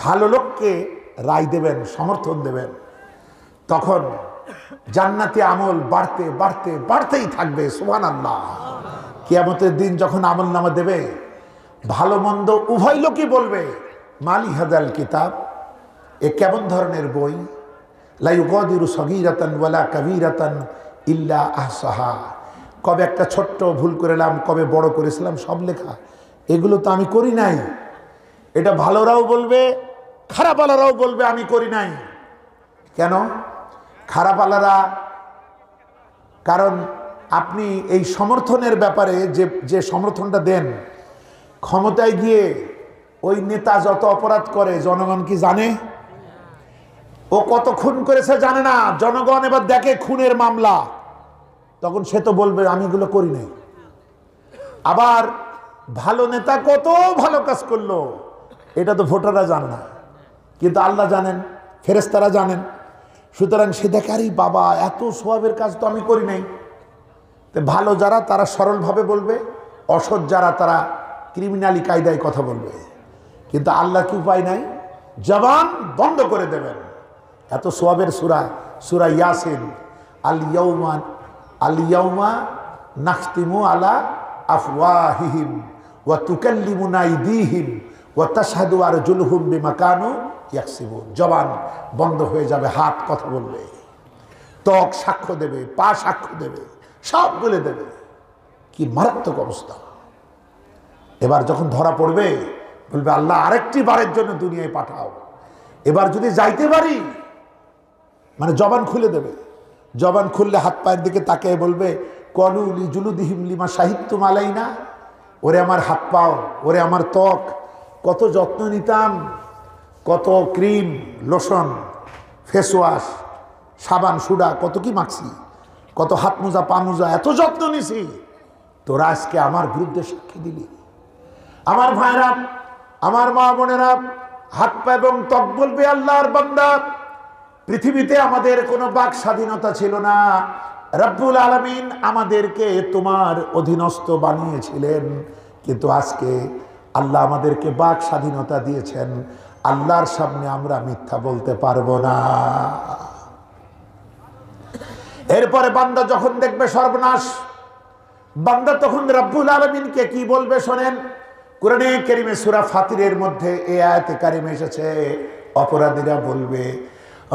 ভালো লোককে রায় দেবেন সমর্থন দেবেন তখন জান্নাতি আমল বাড়তে বাড়তে বাড়তেই থাকবে সুহান আল্লাহ কিয়ামতের দিন যখন আমল নামা দেবে ভালো মন্দ উভয় লোকই বলবে মালি হাজাল কিতাব এ কেমন ধরনের বই লাইগদিরু সগিরাতান ওয়ালা কাবিরাতান ইল্লা আহসাহা কবে একটা ছোট্ট ভুল করেলাম কবে বড় করেছিলাম সব লেখা এগুলো তো আমি করি নাই এটা ভালোরাও বলবে খারাপ আলারাও বলবে আমি করি নাই কেন খারাপ আলারা কারণ আপনি এই সমর্থনের ব্যাপারে যে যে সমর্থনটা দেন ক্ষমতায় গিয়ে ওই নেতা যত অপরাধ করে জনগণ কি জানে ও কত খুন করেছে জানে না জনগণ এবার দেখে খুনের মামলা তখন সে তো বলবে আমি এগুলো করি নাই আবার ভালো নেতা কত ভালো কাজ করলো এটা তো ভোটাররা জানে না কিন্তু আল্লাহ জানেন ফেরেস্তারা জানেন সুতরাং সে দেখারই বাবা এত সোয়াবের কাজ তো আমি করি নাই তো ভালো যারা তারা সরলভাবে বলবে অসৎ যারা তারা ক্রিমিনালি কায়দায় কথা বলবে কিন্তু আল্লাহ কি উপায় নাই জবান বন্ধ করে দেবেন এত সোয়াবের সুরা সুরা ইয়াসিন আল ইয়ৌমান আল ইয়ৌমা নাখতিমু আলা আফওয়াহিম ওয়া তুকাল্লিমুনা ইদিহিম ওয়া তাশহাদু আরজুলহুম বিমাকানু ইয়াকসিব জবান বন্ধ হয়ে যাবে হাত কথা বলবে ত্বক সাক্ষ্য দেবে পা সাক্ষ্য দেবে সব বলে দেবে কি মারাত্মক অবস্থা এবার যখন ধরা পড়বে বলবে আল্লাহ আরেকটি বারের জন্য দুনিয়ায় পাঠাও এবার যদি যাইতে পারি মানে জবান খুলে দেবে জবান খুললে হাত পায়ের দিকে তাকে বলবে কলুলি জুলুদি হিমলিমা সাহিত্য মালাই না ওরে আমার হাত পাও ওরে আমার ত্বক কত যত্ন নিতাম কত ক্রিম লোশন ফেসওয়াশ সাবান সুডা কত কি মাখছি কত হাত মোজা পা মোজা এত যত্ন নিছি তোরা আজকে আমার বিরুদ্ধে সাক্ষী দিবি আমার ভাইরাম আমার মা বোনেরা হাত পা এবং তক বলবে আল্লাহর বান্দা পৃথিবীতে আমাদের কোনো বাক স্বাধীনতা ছিল না রব্বুল আলমিন আমাদেরকে তোমার অধীনস্থ বানিয়েছিলেন কিন্তু আজকে আল্লাহ আমাদেরকে বাক স্বাধীনতা দিয়েছেন আল্লাহর সামনে আমরা মিথ্যা বলতে পারবো না এরপরে বান্দা যখন দেখবে সর্বনাশ বান্দা তখন রব্বুল আলমিনকে কি বলবে শোনেন কোরআনে কেরিমে সুরা ফাতিরের মধ্যে এ আয়াতে কারিমে এসেছে অপরাধীরা বলবে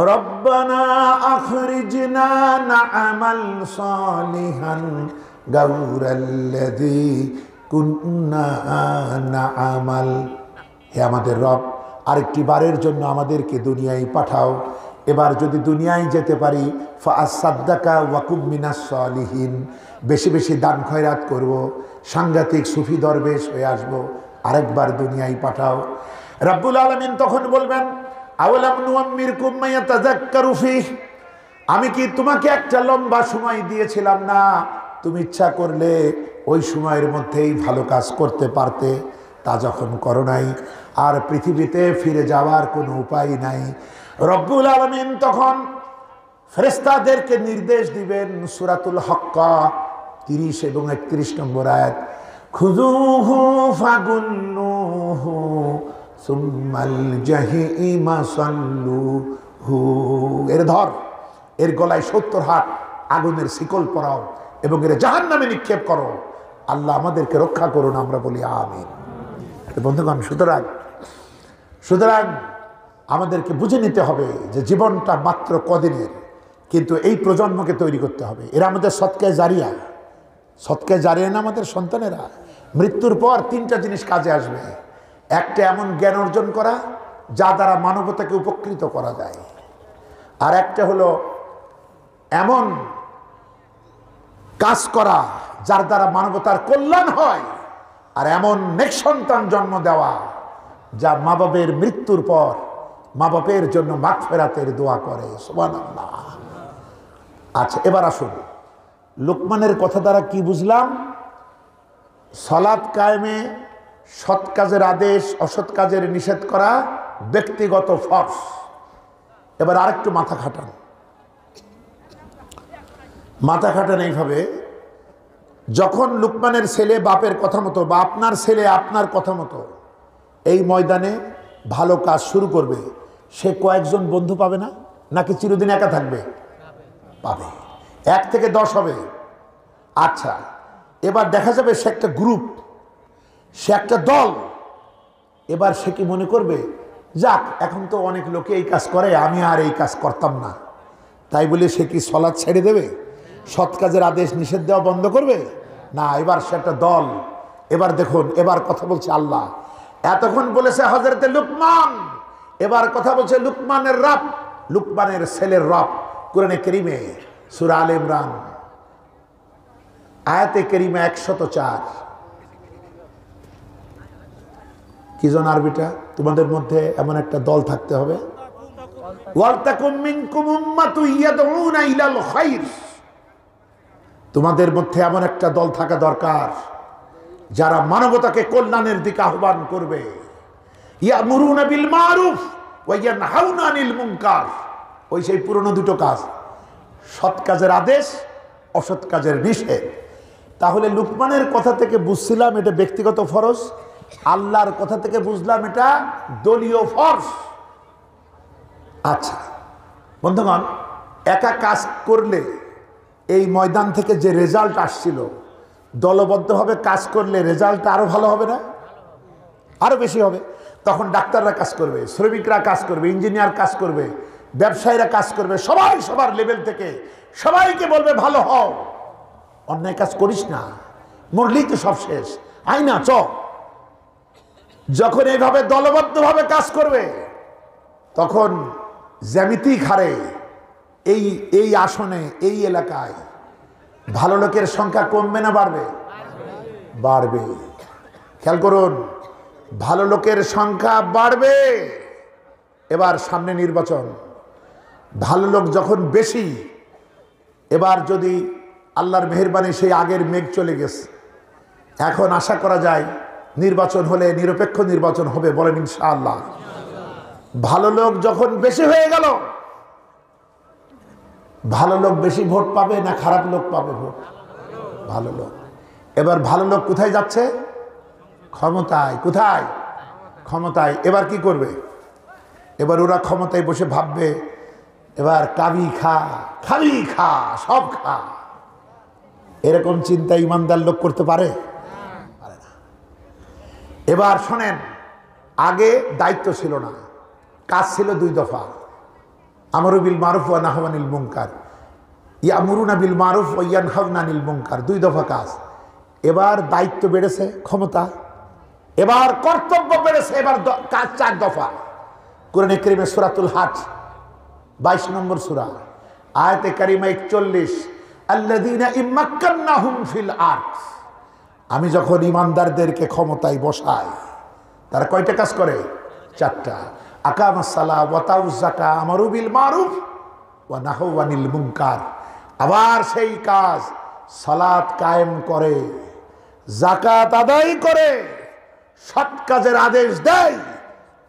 রব্বানা আখরিজনা নাআমাল সালিহান গাউরাল্লাযী কুন্না নাআমাল হে আমাদের রব আরেকটি বারের জন্য আমাদেরকে দুনিয়ায় পাঠাও এবার যদি দুনিয়ায় যেতে পারি ফাসাদ্দাকা ওয়াকুব আলিহীন বেশি বেশি দান খয়রাত করব। সাংঘাতিক সুফি দরবেশ হয়ে আসব আরেকবার দুনিয়ায় পাঠাও রাব্বুল আলমিন তখন বলবেন আমি কি তোমাকে একটা লম্বা সময় দিয়েছিলাম না তুমি ইচ্ছা করলে ওই সময়ের মধ্যেই ভালো কাজ করতে পারতে তা যখন করো নাই আর পৃথিবীতে ফিরে যাওয়ার কোনো উপায় নাই রব্বুল আলমিন তখন ফেরেস্তাদেরকে নির্দেশ দিবেন সুরাতুল হক্কা তিরিশ এবং একত্রিশ নম্বর আয়াত খুজুহু ফাগুন্নুহু সুম্মাল এর ধর এর গলায় সত্তর হাত আগুনের শিকল পরাও এবং এর জাহান্নামে নিক্ষেপ করো আল্লাহ আমাদেরকে রক্ষা করুন আমরা বলি আমিন বন্ধুগণ সুতরাং সুতরাং আমাদেরকে বুঝে নিতে হবে যে জীবনটা মাত্র কদিনের কিন্তু এই প্রজন্মকে তৈরি করতে হবে এরা আমাদের সৎকে জারিয়া সৎকে জারিয়া না আমাদের সন্তানেরা মৃত্যুর পর তিনটা জিনিস কাজে আসবে একটা এমন জ্ঞান অর্জন করা যা দ্বারা মানবতাকে উপকৃত করা যায় আর একটা হলো এমন কাজ করা যার দ্বারা মানবতার কল্যাণ হয় আর এমন নেক সন্তান জন্ম দেওয়া যা মা বাপের মৃত্যুর পর মা বাপের জন্য মাঘ ফেরাতের দোয়া করে সোমান আচ্ছা এবার আসুন লোকমানের কথা দ্বারা কি বুঝলাম সলাদ কায়েমে সৎ কাজের আদেশ অসৎ কাজের নিষেধ করা ব্যক্তিগত ফর্স এবার আরেকটু মাথা খাটান মাথা খাটান এইভাবে যখন লুকমানের ছেলে বাপের কথা মতো বা আপনার ছেলে আপনার কথা মতো এই ময়দানে ভালো কাজ শুরু করবে সে কয়েকজন বন্ধু পাবে না নাকি চিরদিন একা থাকবে পাবে এক থেকে দশ হবে আচ্ছা এবার দেখা যাবে সে একটা গ্রুপ সে একটা দল এবার সে কি মনে করবে যাক এখন তো অনেক লোকে এই কাজ করে আমি আর এই কাজ করতাম না তাই বলে সে কি সলাদ ছেড়ে দেবে সৎ কাজের আদেশ নিষেধ দেওয়া বন্ধ করবে না এবার সে একটা দল এবার দেখুন এবার কথা বলছে আল্লাহ এতক্ষণ বলেছে হজরতে লুকমান এবার কথা বলছে লুকমানের রব লুকমানের ছেলের রব কোরআনে কেরিমে সুরা আল ইমরান আয়াতে কেরিমে একশত চার কি জন আরবিটা তোমাদের মধ্যে এমন একটা দল থাকতে হবে ওয়ার্তাকুম মিনকুম উম্মাতু ইয়াদউনা ইলাল খাইর তোমাদের মধ্যে এমন একটা দল থাকা দরকার যারা মানবতাকে কল্যাণের দিকে আহ্বান করবে ইয়া বিল মারুফ ওই সেই পুরনো দুটো কাজ সৎ কাজের আদেশ অসৎ কাজের নিষেধ তাহলে লুকমানের কথা থেকে বুঝছিলাম এটা ব্যক্তিগত ফরজ আল্লাহর কথা থেকে বুঝলাম এটা দলীয় ফরজ আচ্ছা বন্ধুগণ একা কাজ করলে এই ময়দান থেকে যে রেজাল্ট আসছিল দলবদ্ধভাবে কাজ করলে রেজাল্ট আরও ভালো হবে না আরও বেশি হবে তখন ডাক্তাররা কাজ করবে শ্রমিকরা কাজ করবে ইঞ্জিনিয়ার কাজ করবে ব্যবসায়ীরা কাজ করবে সবাই সবার লেভেল থেকে সবাইকে বলবে ভালো হও অন্যায় কাজ করিস না মরলি তো সব শেষ আই না চ যখন এইভাবে দলবদ্ধভাবে কাজ করবে তখন জ্যামিতিক হারে এই এই আসনে এই এলাকায় ভালো লোকের সংখ্যা কমবে না বাড়বে বাড়বে খেয়াল করুন ভালো লোকের সংখ্যা বাড়বে এবার সামনে নির্বাচন ভালো লোক যখন বেশি এবার যদি আল্লাহর মেহরবানি সেই আগের মেঘ চলে গেছে এখন আশা করা যায় নির্বাচন হলে নিরপেক্ষ নির্বাচন হবে বলেন ইনশাআল্লাহ ভালো লোক যখন বেশি হয়ে গেল ভালো লোক বেশি ভোট পাবে না খারাপ লোক পাবে ভোট ভালো লোক এবার ভালো লোক কোথায় যাচ্ছে ক্ষমতায় কোথায় ক্ষমতায় এবার কি করবে এবার ওরা ক্ষমতায় বসে ভাববে এবার কাবি খা খালি খা সব খা এরকম চিন্তা ইমানদার লোক করতে পারে এবার শোনেন আগে দায়িত্ব ছিল না কাজ ছিল দুই দফা আমরু বিল মারুফ ওয়া নাহওয়ানিল মুনকার ইয়ামুরুনা বিল মারুফ ওয়া ইয়ানহাউনানিল মুনকার দুই দফা কাজ এবার দায়িত্ব বেড়েছে ক্ষমতা এবার কর্তব্য বেড়েছে এবার কাজ চার দফা কোরআনে করিমে সুরাতুল হাট বাইশ নম্বর সুরা আয়তে কারিমা একচল্লিশ ফিল আর্ট আমি যখন ইমানদারদেরকে ক্ষমতায় বসাই তারা কয়টা কাজ করে চারটা মারুফ আবার সেই কাজ সালাত কায়েম করে জাকাত আদায় করে সৎ কাজের আদেশ দেয়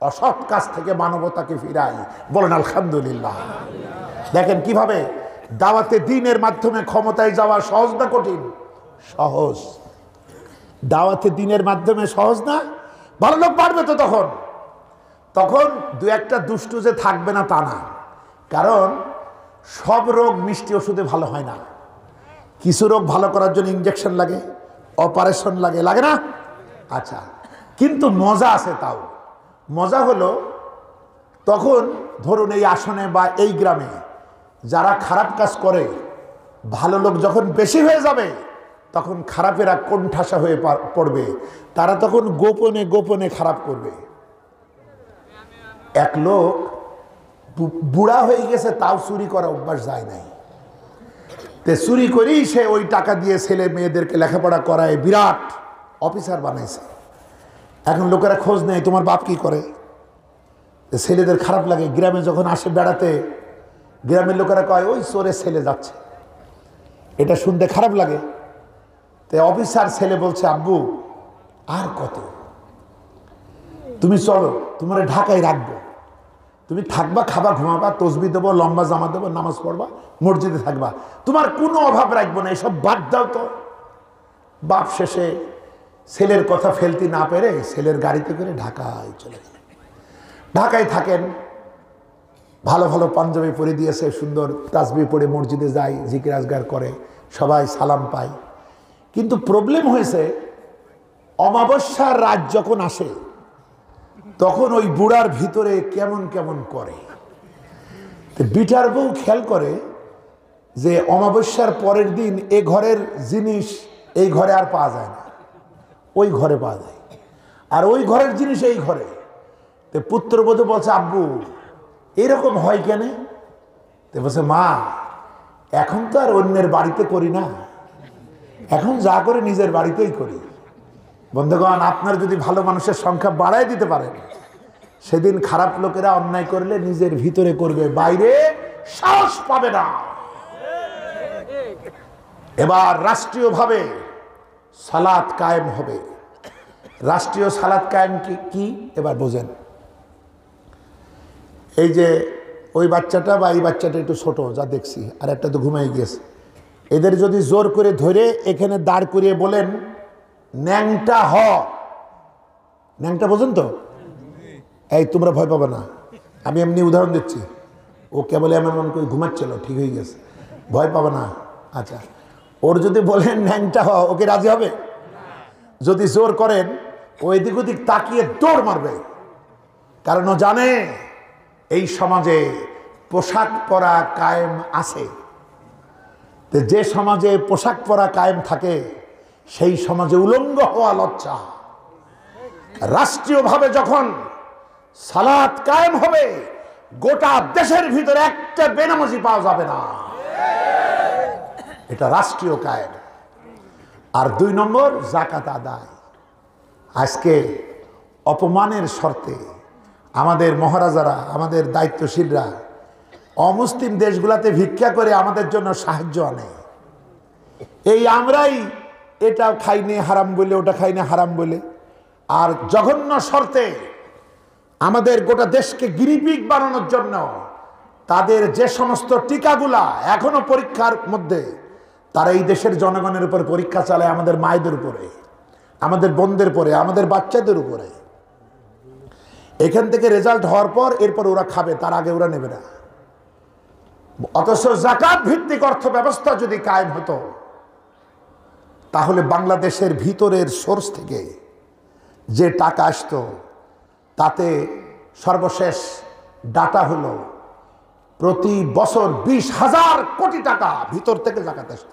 অসৎ কাজ থেকে মানবতাকে ফিরাই বলেন আলহামদুলিল্লাহ দেখেন কিভাবে দাওয়াতে দিনের মাধ্যমে ক্ষমতায় যাওয়া সহজ না কঠিন সহজ দাওয়াতে দিনের মাধ্যমে সহজ না ভালো লোক পারবে তো তখন তখন দু একটা দুষ্টু যে থাকবে না তা না কারণ সব রোগ মিষ্টি ওষুধে ভালো হয় না কিছু রোগ ভালো করার জন্য ইঞ্জেকশন লাগে অপারেশন লাগে লাগে না আচ্ছা কিন্তু মজা আছে তাও মজা হলো তখন ধরুন এই আসনে বা এই গ্রামে যারা খারাপ কাজ করে ভালো লোক যখন বেশি হয়ে যাবে তখন খারাপেরা কোণঠাসা হয়ে পড়বে তারা তখন গোপনে গোপনে খারাপ করবে এক লোক বুড়া হয়ে গেছে তাও চুরি করা অভ্যাস যায় নাই তে চুরি করেই সে ওই টাকা দিয়ে ছেলে মেয়েদেরকে লেখাপড়া করায় বিরাট অফিসার বানাইছে এখন লোকেরা খোঁজ নেয় তোমার বাপ কি করে ছেলেদের খারাপ লাগে গ্রামে যখন আসে বেড়াতে গ্রামের লোকেরা কয় ওই চোরে ছেলে যাচ্ছে এটা শুনতে খারাপ লাগে তে অফিসার ছেলে বলছে আব্বু আর কত তুমি চলো তোমার ঢাকায় রাখবো তুমি থাকবা খাবা ঘুমাবা তসবি দেবো লম্বা জামা দেবো নামাজ পড়বা মসজিদে থাকবা তোমার কোনো অভাব রাখবো না এসব বাদ দাও তো বাপ শেষে ছেলের কথা ফেলতে না পেরে ছেলের গাড়িতে করে ঢাকায় চলে গেল ঢাকায় থাকেন ভালো ভালো পাঞ্জাবি পরে দিয়েছে সুন্দর তাসবি পরে মসজিদে যায় জিকিরাজগার করে সবাই সালাম পায় কিন্তু প্রবলেম হয়েছে অমাবস্যার রাত যখন আসে তখন ওই বুড়ার ভিতরে কেমন কেমন করে বিটার বউ খেয়াল করে যে অমাবস্যার পরের দিন এ ঘরের জিনিস এই ঘরে আর পাওয়া যায় না ওই ঘরে পাওয়া যায় আর ওই ঘরের জিনিস এই ঘরে পুত্র বোধ বলছে আব্বু এরকম হয় কেন তে বলছে মা এখন তো আর অন্যের বাড়িতে করি না এখন যা করে নিজের বাড়িতেই করি বন্ধুগণ আপনার যদি ভালো মানুষের সংখ্যা বাড়াই দিতে পারেন সেদিন খারাপ লোকেরা অন্যায় করলে নিজের ভিতরে করবে বাইরে সাহস পাবে না এবার রাষ্ট্রীয়ভাবে সালাত কায়েম হবে রাষ্ট্রীয় সালাত কায়েম কি এবার বোঝেন এই যে ওই বাচ্চাটা বা এই বাচ্চাটা একটু ছোট যা দেখছি আর একটা তো ঘুমাই গিয়েছে এদের যদি জোর করে ধরে এখানে দাঁড় করিয়ে বলেন ন্যাংটা হ ন্যাংটা বোঝেন তো এই তোমরা ভয় পাবে না আমি এমনি উদাহরণ দিচ্ছি ও কেবল এমন এমন করে ঘুমাচ্ছিল ঠিক হয়ে গেছে ভয় পাবে না আচ্ছা ওর যদি বলেন ন্যাংটা হ ওকে রাজি হবে যদি জোর করেন ও এদিক ওদিক তাকিয়ে দৌড় মারবে কারণ ও জানে এই সমাজে পোশাক পরা কায়েম আছে যে সমাজে পোশাক পরা কায়েম থাকে সেই সমাজে উলঙ্গ হওয়া লজ্জা রাষ্ট্রীয়ভাবে যখন সালাত কায়েম হবে গোটা দেশের ভিতরে একটা বেনামাজি পাওয়া যাবে না এটা রাষ্ট্রীয় কায়েম আর দুই নম্বর জাকাত আদায় আজকে অপমানের শর্তে আমাদের মহারাজারা আমাদের দায়িত্বশীলরা অমুসলিম দেশগুলাতে ভিক্ষা করে আমাদের জন্য সাহায্য আনে এই আমরাই এটা খাইনি হারাম বলে ওটা খাইনি হারাম বলে আর জঘন্য শর্তে আমাদের গোটা দেশকে গিরিপিক বানানোর জন্য তাদের যে সমস্ত টিকাগুলা এখনো পরীক্ষার মধ্যে তারা এই দেশের জনগণের উপর পরীক্ষা চালায় আমাদের মায়েদের উপরে আমাদের বোনদের পরে আমাদের বাচ্চাদের উপরে এখান থেকে রেজাল্ট হওয়ার পর এরপর ওরা খাবে তার আগে ওরা নেবে না অথচ জাকাত ভিত্তিক অর্থ ব্যবস্থা যদি কায়েম হতো তাহলে বাংলাদেশের ভিতরের সোর্স থেকে যে টাকা আসত তাতে সর্বশেষ ডাটা হলো প্রতি বছর বিশ হাজার কোটি টাকা ভিতর থেকে জাকাত আসত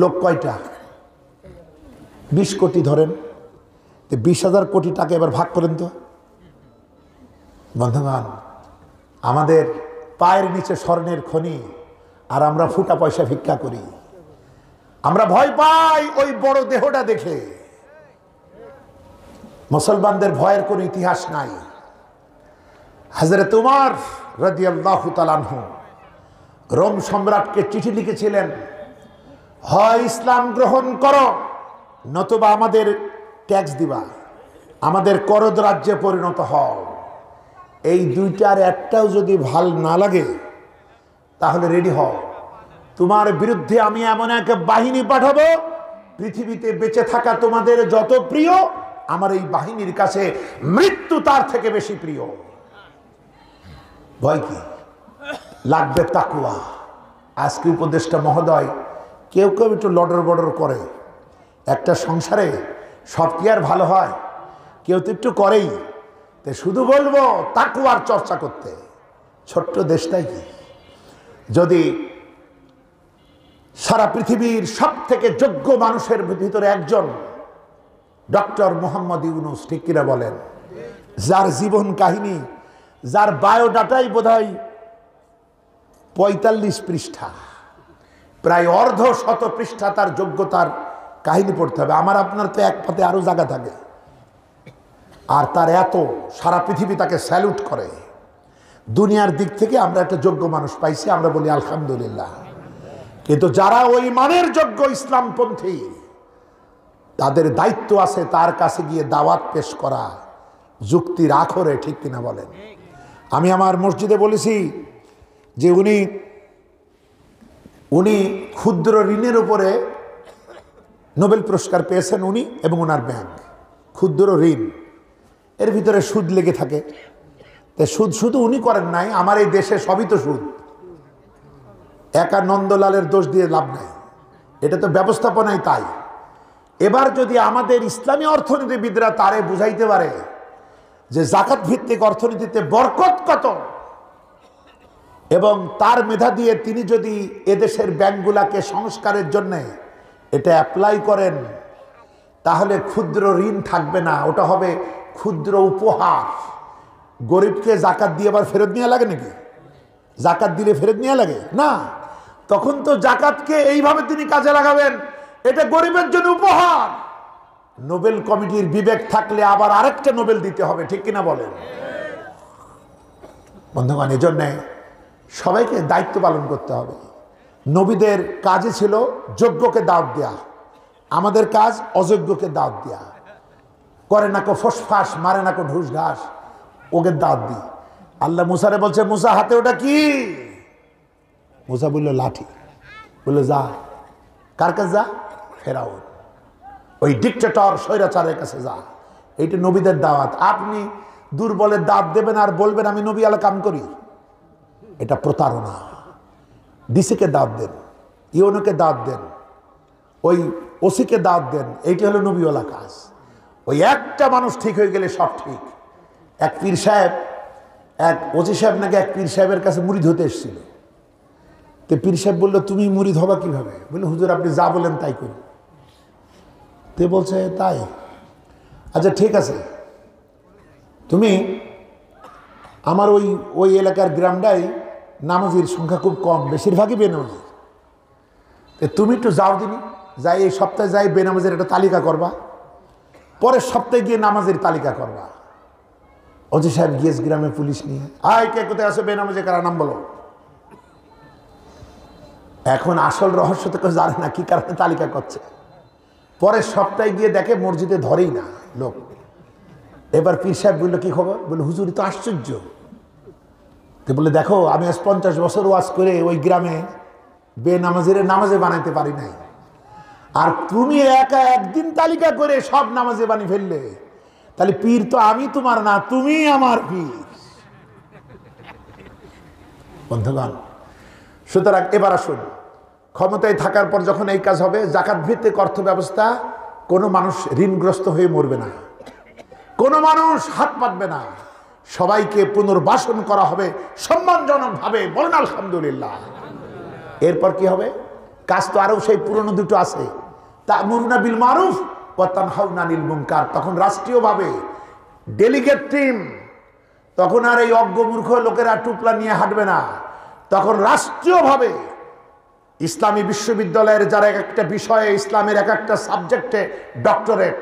লোক কয়টা বিশ কোটি ধরেন বিশ হাজার কোটি টাকা এবার ভাগ করেন তো বন্ধুগণ আমাদের পায়ের নিচে স্বর্ণের খনি আর আমরা ফুটা পয়সা ভিক্ষা করি আমরা ভয় পাই ওই বড় দেহটা দেখে মুসলমানদের ভয়ের কোনো ইতিহাস নাই হাজরে তোমার রাজি আল্লাহ তালানহ রোম সম্রাটকে চিঠি লিখেছিলেন হয় ইসলাম গ্রহণ করো নতুবা আমাদের ট্যাক্স দিবা আমাদের করদ রাজ্যে পরিণত হও এই দুইটার একটাও যদি ভাল না লাগে তাহলে রেডি হও তোমার বিরুদ্ধে আমি এমন এক বাহিনী পাঠাবো পৃথিবীতে বেঁচে থাকা তোমাদের যত প্রিয় আমার এই বাহিনীর কাছে মৃত্যু তার থেকে বেশি প্রিয় ভয় কি লাগবে তাকুয়া আজকে উপদেষ্টা মহোদয় কেউ কেউ একটু লডর বডর করে একটা সংসারে সব কি আর ভালো হয় কেউ তো একটু করেই তো শুধু বলবো তাকুয়ার চর্চা করতে ছোট্ট দেশটাই কি যদি সারা পৃথিবীর সব থেকে যোগ্য মানুষের ভিতরে একজন ডক্টর মোহাম্মদ ইউনুস ঠিক কিনা বলেন যার জীবন কাহিনী যার বায়োডাটাই বোধ হয় পঁয়তাল্লিশ পৃষ্ঠা প্রায় অর্ধ শত পৃষ্ঠা তার যোগ্যতার কাহিনী পড়তে হবে আমার আপনার তো এক পথে আরও জায়গা থাকে আর তার এত সারা পৃথিবী তাকে স্যালুট করে দুনিয়ার দিক থেকে আমরা একটা যোগ্য মানুষ পাইছি আমরা বলি আলহামদুলিল্লাহ কিন্তু যারা ওই মানের যোগ্য ইসলামপন্থী তাদের দায়িত্ব আছে তার কাছে গিয়ে দাওয়াত পেশ করা যুক্তির আখরে ঠিক কিনা বলেন আমি আমার মসজিদে বলেছি যে উনি উনি ক্ষুদ্র ঋণের উপরে নোবেল পুরস্কার পেয়েছেন উনি এবং ওনার ব্যাংক ক্ষুদ্র ঋণ এর ভিতরে সুদ লেগে থাকে তাই সুদ শুধু উনি করেন নাই আমার এই দেশে সবই তো সুদ একা নন্দলালের দোষ দিয়ে লাভ নাই এটা তো ব্যবস্থাপনাই তাই এবার যদি আমাদের ইসলামী অর্থনীতিবিদরা তারে বুঝাইতে পারে যে জাকাত ভিত্তিক অর্থনীতিতে বরকত কত এবং তার মেধা দিয়ে তিনি যদি এদেশের ব্যাংকগুলাকে সংস্কারের জন্যে এটা অ্যাপ্লাই করেন তাহলে ক্ষুদ্র ঋণ থাকবে না ওটা হবে ক্ষুদ্র উপহার গরিবকে জাকাত দিয়ে আবার ফেরত নেওয়া লাগে নাকি জাকাত দিলে ফেরত নেওয়া লাগে না তখন তো জাকাতকে এইভাবে তিনি কাজে লাগাবেন এটা গরিবের জন্য উপহার নোবেল কমিটির বিবেক থাকলে আবার আরেকটা নোবেল দিতে হবে ঠিক কিনা বলেন বন্ধুগণ এজন্যে সবাইকে দায়িত্ব পালন করতে হবে নবীদের কাজে ছিল যোগ্যকে দাওয়াত দেয়া আমাদের কাজ অযোগ্যকে দাওয়াত দেয়া করে না কো ফসফাস মারে না কো ঢুস ঘাস ওকে দাঁত দি আল্লাহ মুসারে বলছে মুসা হাতে ওটা কি মোসা বলল লাঠি বললো যা কার কাছে যা ফেরাউন ওই ডিকটেটর স্বৈরাচারের কাছে যা এইটা নবীদের দাওয়াত আপনি দুর্বলের দাঁত দেবেন আর বলবেন আমি নবী আলো কাম করি এটা প্রতারণা ডিসিকে দাঁত দেন ইউনোকে দাঁত দেন ওই ওসিকে দাঁত দেন এইটি হলো নবীওয়ালা কাজ ওই একটা মানুষ ঠিক হয়ে গেলে সব ঠিক এক পীর সাহেব এক ওসি সাহেব নাকি এক পীর সাহেবের কাছে মুড়ি ধুতে এসেছিল তো পীর সাহেব বললো তুমি মুড়ি হবা কীভাবে বললো হুজুর আপনি যা বলেন তাই করি তে বলছে তাই আচ্ছা ঠিক আছে তুমি আমার ওই ওই এলাকার গ্রামটাই নামাজির সংখ্যা খুব কম বেশিরভাগই বেনামাজি তুমি একটু যাও দিনি যাই এই সপ্তাহে যাই বেনামাজের একটা তালিকা করবা পরের সপ্তাহে গিয়ে নামাজের তালিকা করবা অজি সাহেব গিয়েস গ্রামে পুলিশ নিয়ে আয় কে কোথায় আসো বেনামাজে কারা নাম বলো এখন আসল রহস্য তো কেউ জানে না কী কারণে তালিকা করছে পরের সপ্তাহে গিয়ে দেখে মসজিদে ধরেই না লোক এবার পীর সাহেব বললো কী খবর বললো হুজুরি তো আশ্চর্য তো বলে দেখো আমি আজ পঞ্চাশ বছর ওয়াজ করে ওই গ্রামে বে নামাজের নামাজে বানাইতে পারি নাই আর তুমি একা একদিন তালিকা করে সব নামাজে বানিয়ে ফেললে তাহলে পীর তো আমি তোমার না তুমি আমার পীর বন্ধুগণ সুতরাং এবার আসুন ক্ষমতায় থাকার পর যখন এই কাজ হবে জাকাত ভিত্তিক অর্থ ব্যবস্থা কোনো মানুষ ঋণগ্রস্ত হয়ে মরবে না কোনো মানুষ হাত পাতবে না সবাইকে পুনর্বাসন করা হবে সম্মানজনকভাবে বলেন আলহামদুলিল্লাহ এরপর কি হবে কাজ তো আরও সেই পুরনো দুটো আছে তা মুরুনা বিল মারুফ পতান হাউনানিল মুঙ্কার তখন রাষ্ট্রীয়ভাবে ডেলিগেট টিম তখন আর এই অজ্ঞ মূর্খ লোকেরা টুপলা নিয়ে হাঁটবে না তখন রাষ্ট্রীয়ভাবে ইসলামী বিশ্ববিদ্যালয়ের যারা এক একটা বিষয়ে ইসলামের এক একটা সাবজেক্টে ডক্টরেট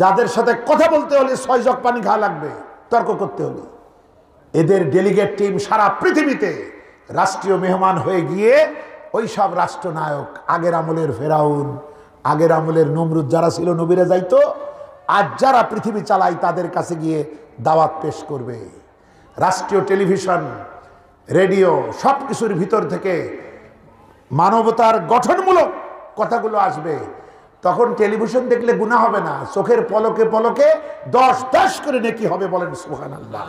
যাদের সাথে কথা বলতে হলে ছয় জগ পানি খাওয়া লাগবে তর্ক করতে হলে এদের ডেলিগেট টিম সারা পৃথিবীতে রাষ্ট্রীয় মেহমান হয়ে গিয়ে ওই সব রাষ্ট্রনায়ক আগের আমলের ফেরাউন আগের আমলের নমরুদ যারা ছিল নবীরা যাইতো আজ যারা পৃথিবী চালায় তাদের কাছে গিয়ে দাওয়াত পেশ করবে রাষ্ট্রীয় টেলিভিশন রেডিও সব কিছুর ভিতর থেকে মানবতার গঠনমূলক কথাগুলো আসবে তখন টেলিভিশন দেখলে গুণা হবে না চোখের পলকে পলকে দশ দশ করে নেকি হবে বলেন সুহান আল্লাহ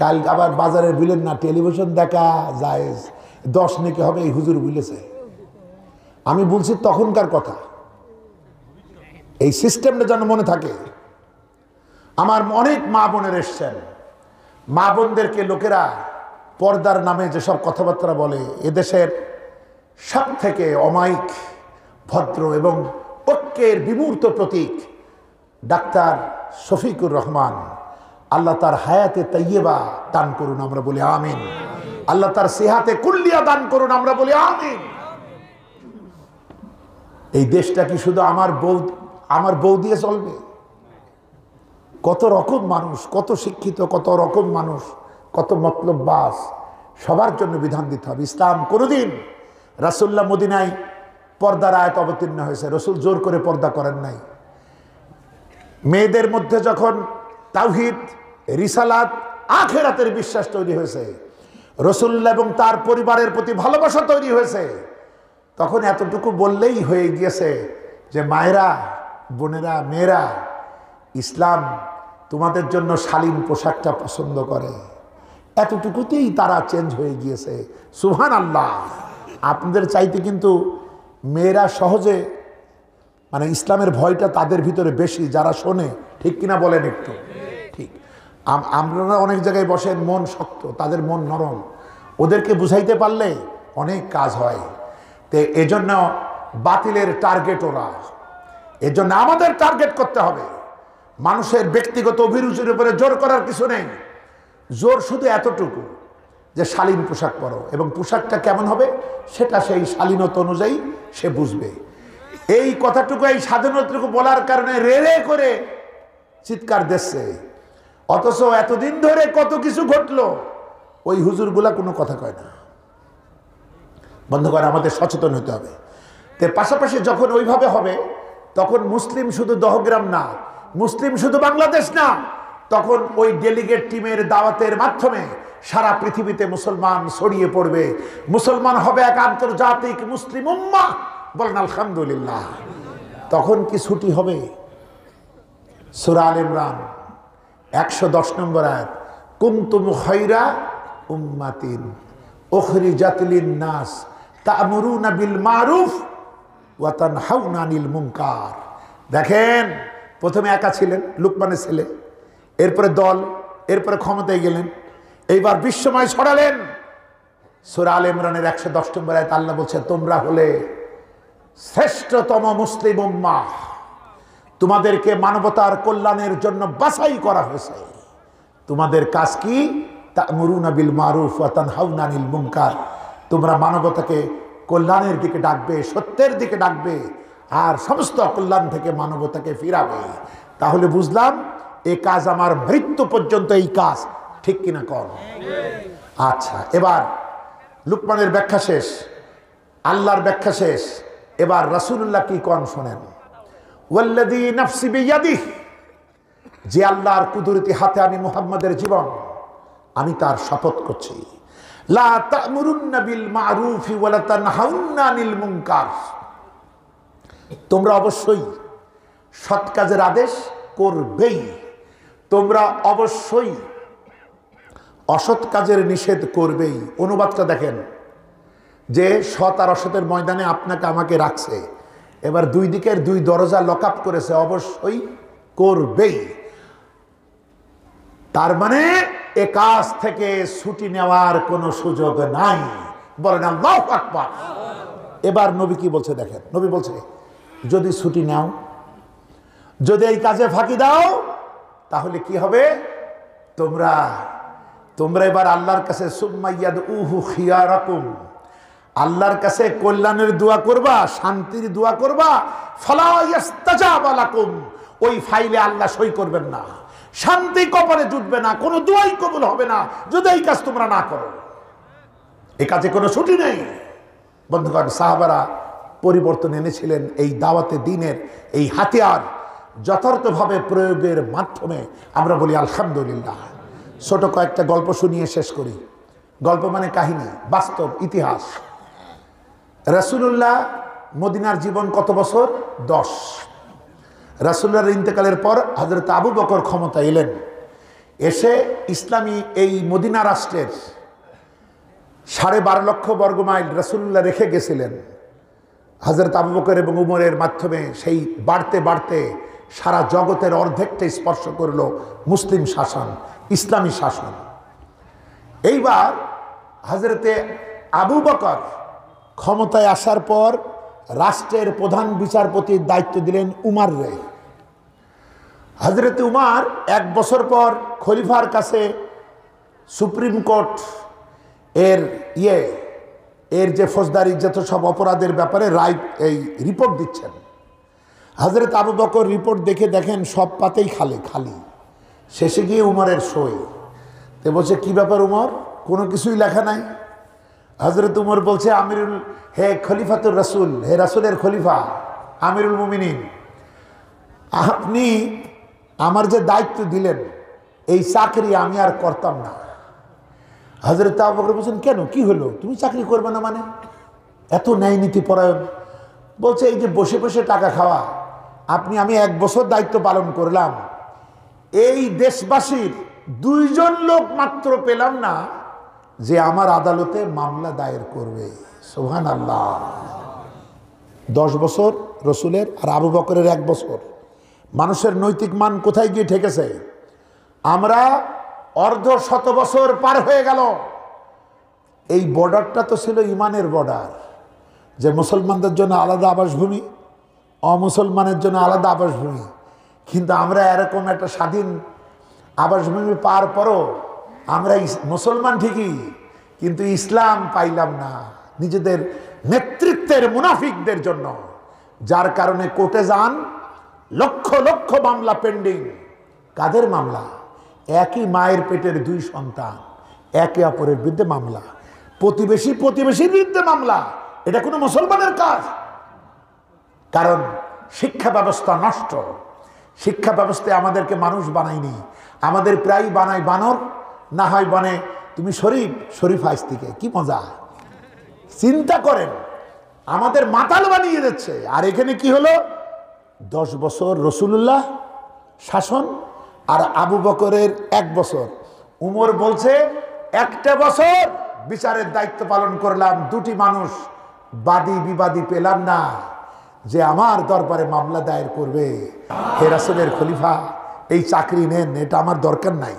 কাল আবার বাজারে বুলেন না টেলিভিশন দেখা জায়েজ দশ নেকি হবে এই হুজুর বুলেছে আমি বলছি তখনকার কথা এই সিস্টেমটা যেন মনে থাকে আমার অনেক মা বোনের এসছেন মা বোনদেরকে লোকেরা পর্দার নামে যেসব কথাবার্তা বলে এদেশের সব থেকে অমায়িক ভদ্র এবং ঐক্যের বিমূর্ত প্রতীক ডাক্তার শফিকুর রহমান আল্লাহ তার হায়াতে তাইয়েবা দান করুন আমরা বলি আমিন আল্লাহ তার সেহাতে কুল্লিয়া দান করুন আমরা বলি আমিন এই দেশটা কি শুধু আমার বউ আমার বউ দিয়ে চলবে কত রকম মানুষ কত শিক্ষিত কত রকম মানুষ কত মতলব বাস সবার জন্য বিধান দিতে হবে ইসলাম কোনোদিন রাসুল্লাহ মদিনায় পর্দার আয়ত অবতীর্ণ হয়েছে রসুল জোর করে পর্দা করেন নাই মেয়েদের মধ্যে যখন তাওহিদ রিসালাত আখেরাতের বিশ্বাস তৈরি হয়েছে রসুল্লাহ এবং তার পরিবারের প্রতি ভালোবাসা তৈরি হয়েছে তখন এতটুকু বললেই হয়ে গিয়েছে যে মায়েরা বোনেরা মেয়েরা ইসলাম তোমাদের জন্য শালীন পোশাকটা পছন্দ করে এতটুকুতেই তারা চেঞ্জ হয়ে গিয়েছে সুহান আল্লাহ আপনাদের চাইতে কিন্তু মেয়েরা সহজে মানে ইসলামের ভয়টা তাদের ভিতরে বেশি যারা শোনে ঠিক কিনা বলেন একটু ঠিক আমরা অনেক জায়গায় বসেন মন শক্ত তাদের মন নরম ওদেরকে বুঝাইতে পারলে অনেক কাজ হয় তে এজন্য বাতিলের টার্গেট ওরা এজন্য আমাদের টার্গেট করতে হবে মানুষের ব্যক্তিগত অভিরুচির উপরে জোর করার কিছু নেই জোর শুধু এতটুকু যে শালীন পোশাক পরো এবং পোশাকটা কেমন হবে সেটা সেই শালীনতা অনুযায়ী সে বুঝবে এই কথাটুকু এই স্বাধীনতাটুকু বলার কারণে রেলে করে চিৎকার দিচ্ছে অথচ এতদিন ধরে কত কিছু ঘটলো ওই হুজুরগুলা কোনো কথা কয় না বন্ধ করে আমাদের সচেতন হতে হবে তে পাশাপাশি যখন ওইভাবে হবে তখন মুসলিম শুধু দহগ্রাম না মুসলিম শুধু বাংলাদেশ না তখন ওই ডেলিগেট টিমের দাওয়াতের মাধ্যমে সারা পৃথিবীতে মুসলমান ছড়িয়ে পড়বে মুসলমান হবে এক আন্তর্জাতিক মুসলিম উম্মা বলেন আলহামদুলিল্লাহ তখন কি ছুটি হবে সুরাল ইমরান একশো দশ নম্বর আয় কুমতুম খৈরা উম্মাতিন ওখরি জাতলিন নাস তামরুনা বিল মারুফ ওয়াতান হাউনানিল মুমকার দেখেন প্রথমে একা ছিলেন লুকমানের ছেলে এরপরে দল এরপরে ক্ষমতায় গেলেন এইবার বিশ্বময় ছড়ালেন সুরা আল ইমরানের একশো দশ নম্বর আয় আল্লাহ বলছে তোমরা হলে শ্রেষ্ঠতম মুসলিম উম্মা তোমাদেরকে মানবতার কল্যাণের জন্য বাছাই করা হয়েছে তোমাদের কাজ কি তা মুরুনাবিল মারুফ আতান হাউনানিল মুঙ্কার তোমরা মানবতাকে কল্যাণের দিকে ডাকবে সত্যের দিকে ডাকবে আর সমস্ত অকল্যাণ থেকে মানবতাকে ফিরাবে তাহলে বুঝলাম এ কাজ আমার মৃত্যু পর্যন্ত এই কাজ ঠিক কিনা কর আচ্ছা এবার লুকমানের ব্যাখ্যা শেষ আল্লাহর ব্যাখ্যা শেষ এবার রাসুল্লাহ কি কন শোনেন ওয়াল্লাদি যে আল্লাহর কুদুরতি হাতে আমি মুহাম্মাদের জীবন আমি তার শপথ করছি তোমরা অবশ্যই সৎ কাজের আদেশ করবেই তোমরা অবশ্যই অসৎ কাজের নিষেধ করবেই অনুবাদটা দেখেন যে সৎ আর অসতের ময়দানে আপনাকে আমাকে রাখছে এবার দুই দিকের দুই দরজা লক করেছে অবশ্যই করবেই তার মানে এ কাজ থেকে ছুটি নেওয়ার কোনো সুযোগ নাই বলেন আল্লাহ এবার নবী কি বলছে দেখেন নবী বলছে যদি ছুটি নাও যদি এই কাজে ফাঁকি দাও তাহলে কি হবে তোমরা তোমরা এবার আল্লাহর কাছে আল্লাহর কাছে কল্যাণের দোয়া করবা শান্তির দোয়া করবা ফলাইয়াস্তাজাবালাকুম ওই ফাইলে আল্লাহ সই করবেন না শান্তি কপালে জুটবে না কোনো দোয়াই কবুল হবে না যদি এই কাজ তোমরা না করো এ কাজে কোনো ছুটি নেই বন্ধুগণ সাহাবারা পরিবর্তন এনেছিলেন এই দাওয়াতে দিনের এই হাতিয়ার যথার্থভাবে প্রয়োগের মাধ্যমে আমরা বলি আলহামদুলিল্লাহ ছোট কয়েকটা গল্প শুনিয়ে শেষ করি গল্প মানে কাহিনী বাস্তব ইতিহাস রাসুলুল্লাহ মদিনার জীবন কত বছর দশ রাসুল্লাহর ইন্তেকালের পর হজরত আবু বকর ক্ষমতা এলেন এসে ইসলামী এই মদিনা রাষ্ট্রের সাড়ে বারো লক্ষ বর্গমাইল রাসুল্লাহ রেখে গেছিলেন হজরত আবু বকর এবং উমরের মাধ্যমে সেই বাড়তে বাড়তে সারা জগতের অর্ধেকটা স্পর্শ করল মুসলিম শাসন ইসলামী শাসন এইবার হাজরতে আবু বকর ক্ষমতায় আসার পর রাষ্ট্রের প্রধান বিচারপতির দায়িত্ব দিলেন উমার রে হজরত উমার এক বছর পর খলিফার কাছে সুপ্রিম কোর্ট এর ইয়ে এর যে ফৌজদারি যত সব অপরাধের ব্যাপারে রায় এই রিপোর্ট দিচ্ছেন হাজরত আবু বকর রিপোর্ট দেখে দেখেন সব পাতেই খালে খালি শেষে গিয়ে উমরের শোয়ে তে বলছে কী ব্যাপার উমর কোনো কিছুই লেখা নাই হজরত উমর বলছে আমিরুল হে খলিফাতুর রাসুল হে রাসুলের খলিফা আমিরুল মুমিনিন আপনি আমার যে দায়িত্ব দিলেন এই চাকরি আমি আর করতাম না হজরত বকর বলছেন কেন কি হলো তুমি চাকরি করবে না মানে এত ন্যায় নীতি পরায়ণ বলছে এই যে বসে বসে টাকা খাওয়া আপনি আমি এক বছর দায়িত্ব পালন করলাম এই দেশবাসীর দুইজন লোক মাত্র পেলাম না যে আমার আদালতে মামলা দায়ের করবে সোহান আল্লাহ দশ বছর রসুলের আর আবু বকরের এক বছর মানুষের নৈতিক মান কোথায় গিয়ে ঠেকেছে আমরা অর্ধ শত বছর পার হয়ে গেল এই বর্ডারটা তো ছিল ইমানের বর্ডার যে মুসলমানদের জন্য আলাদা আবাসভূমি অমুসলমানের জন্য আলাদা আবাসভূমি কিন্তু আমরা এরকম একটা স্বাধীন আবাসভূমি পাওয়ার পরও আমরা মুসলমান ঠিকই কিন্তু ইসলাম পাইলাম না নিজেদের নেতৃত্বের মুনাফিকদের জন্য যার কারণে কোর্টে যান লক্ষ লক্ষ মামলা পেন্ডিং কাদের মামলা একই মায়ের পেটের দুই সন্তান একে অপরের বিরুদ্ধে মামলা প্রতিবেশী প্রতিবেশীর বিরুদ্ধে মামলা এটা কোনো মুসলমানের কাজ কারণ শিক্ষা ব্যবস্থা নষ্ট শিক্ষা ব্যবস্থায় আমাদেরকে মানুষ বানায়নি আমাদের প্রায় বানায় বানর না হয় বানে তুমি শরীফ শরীফ আইস থেকে কি মজা চিন্তা করেন আমাদের মাতাল বানিয়ে দিচ্ছে আর এখানে কি হলো দশ বছর রসুল্লাহ শাসন আর আবু বকরের এক বছর উমর বলছে একটা বছর বিচারের দায়িত্ব পালন করলাম দুটি মানুষ বাদী বিবাদী পেলাম না যে আমার দরবারে মামলা দায়ের করবে হেরাসুলের খলিফা এই চাকরি নেন এটা আমার দরকার নাই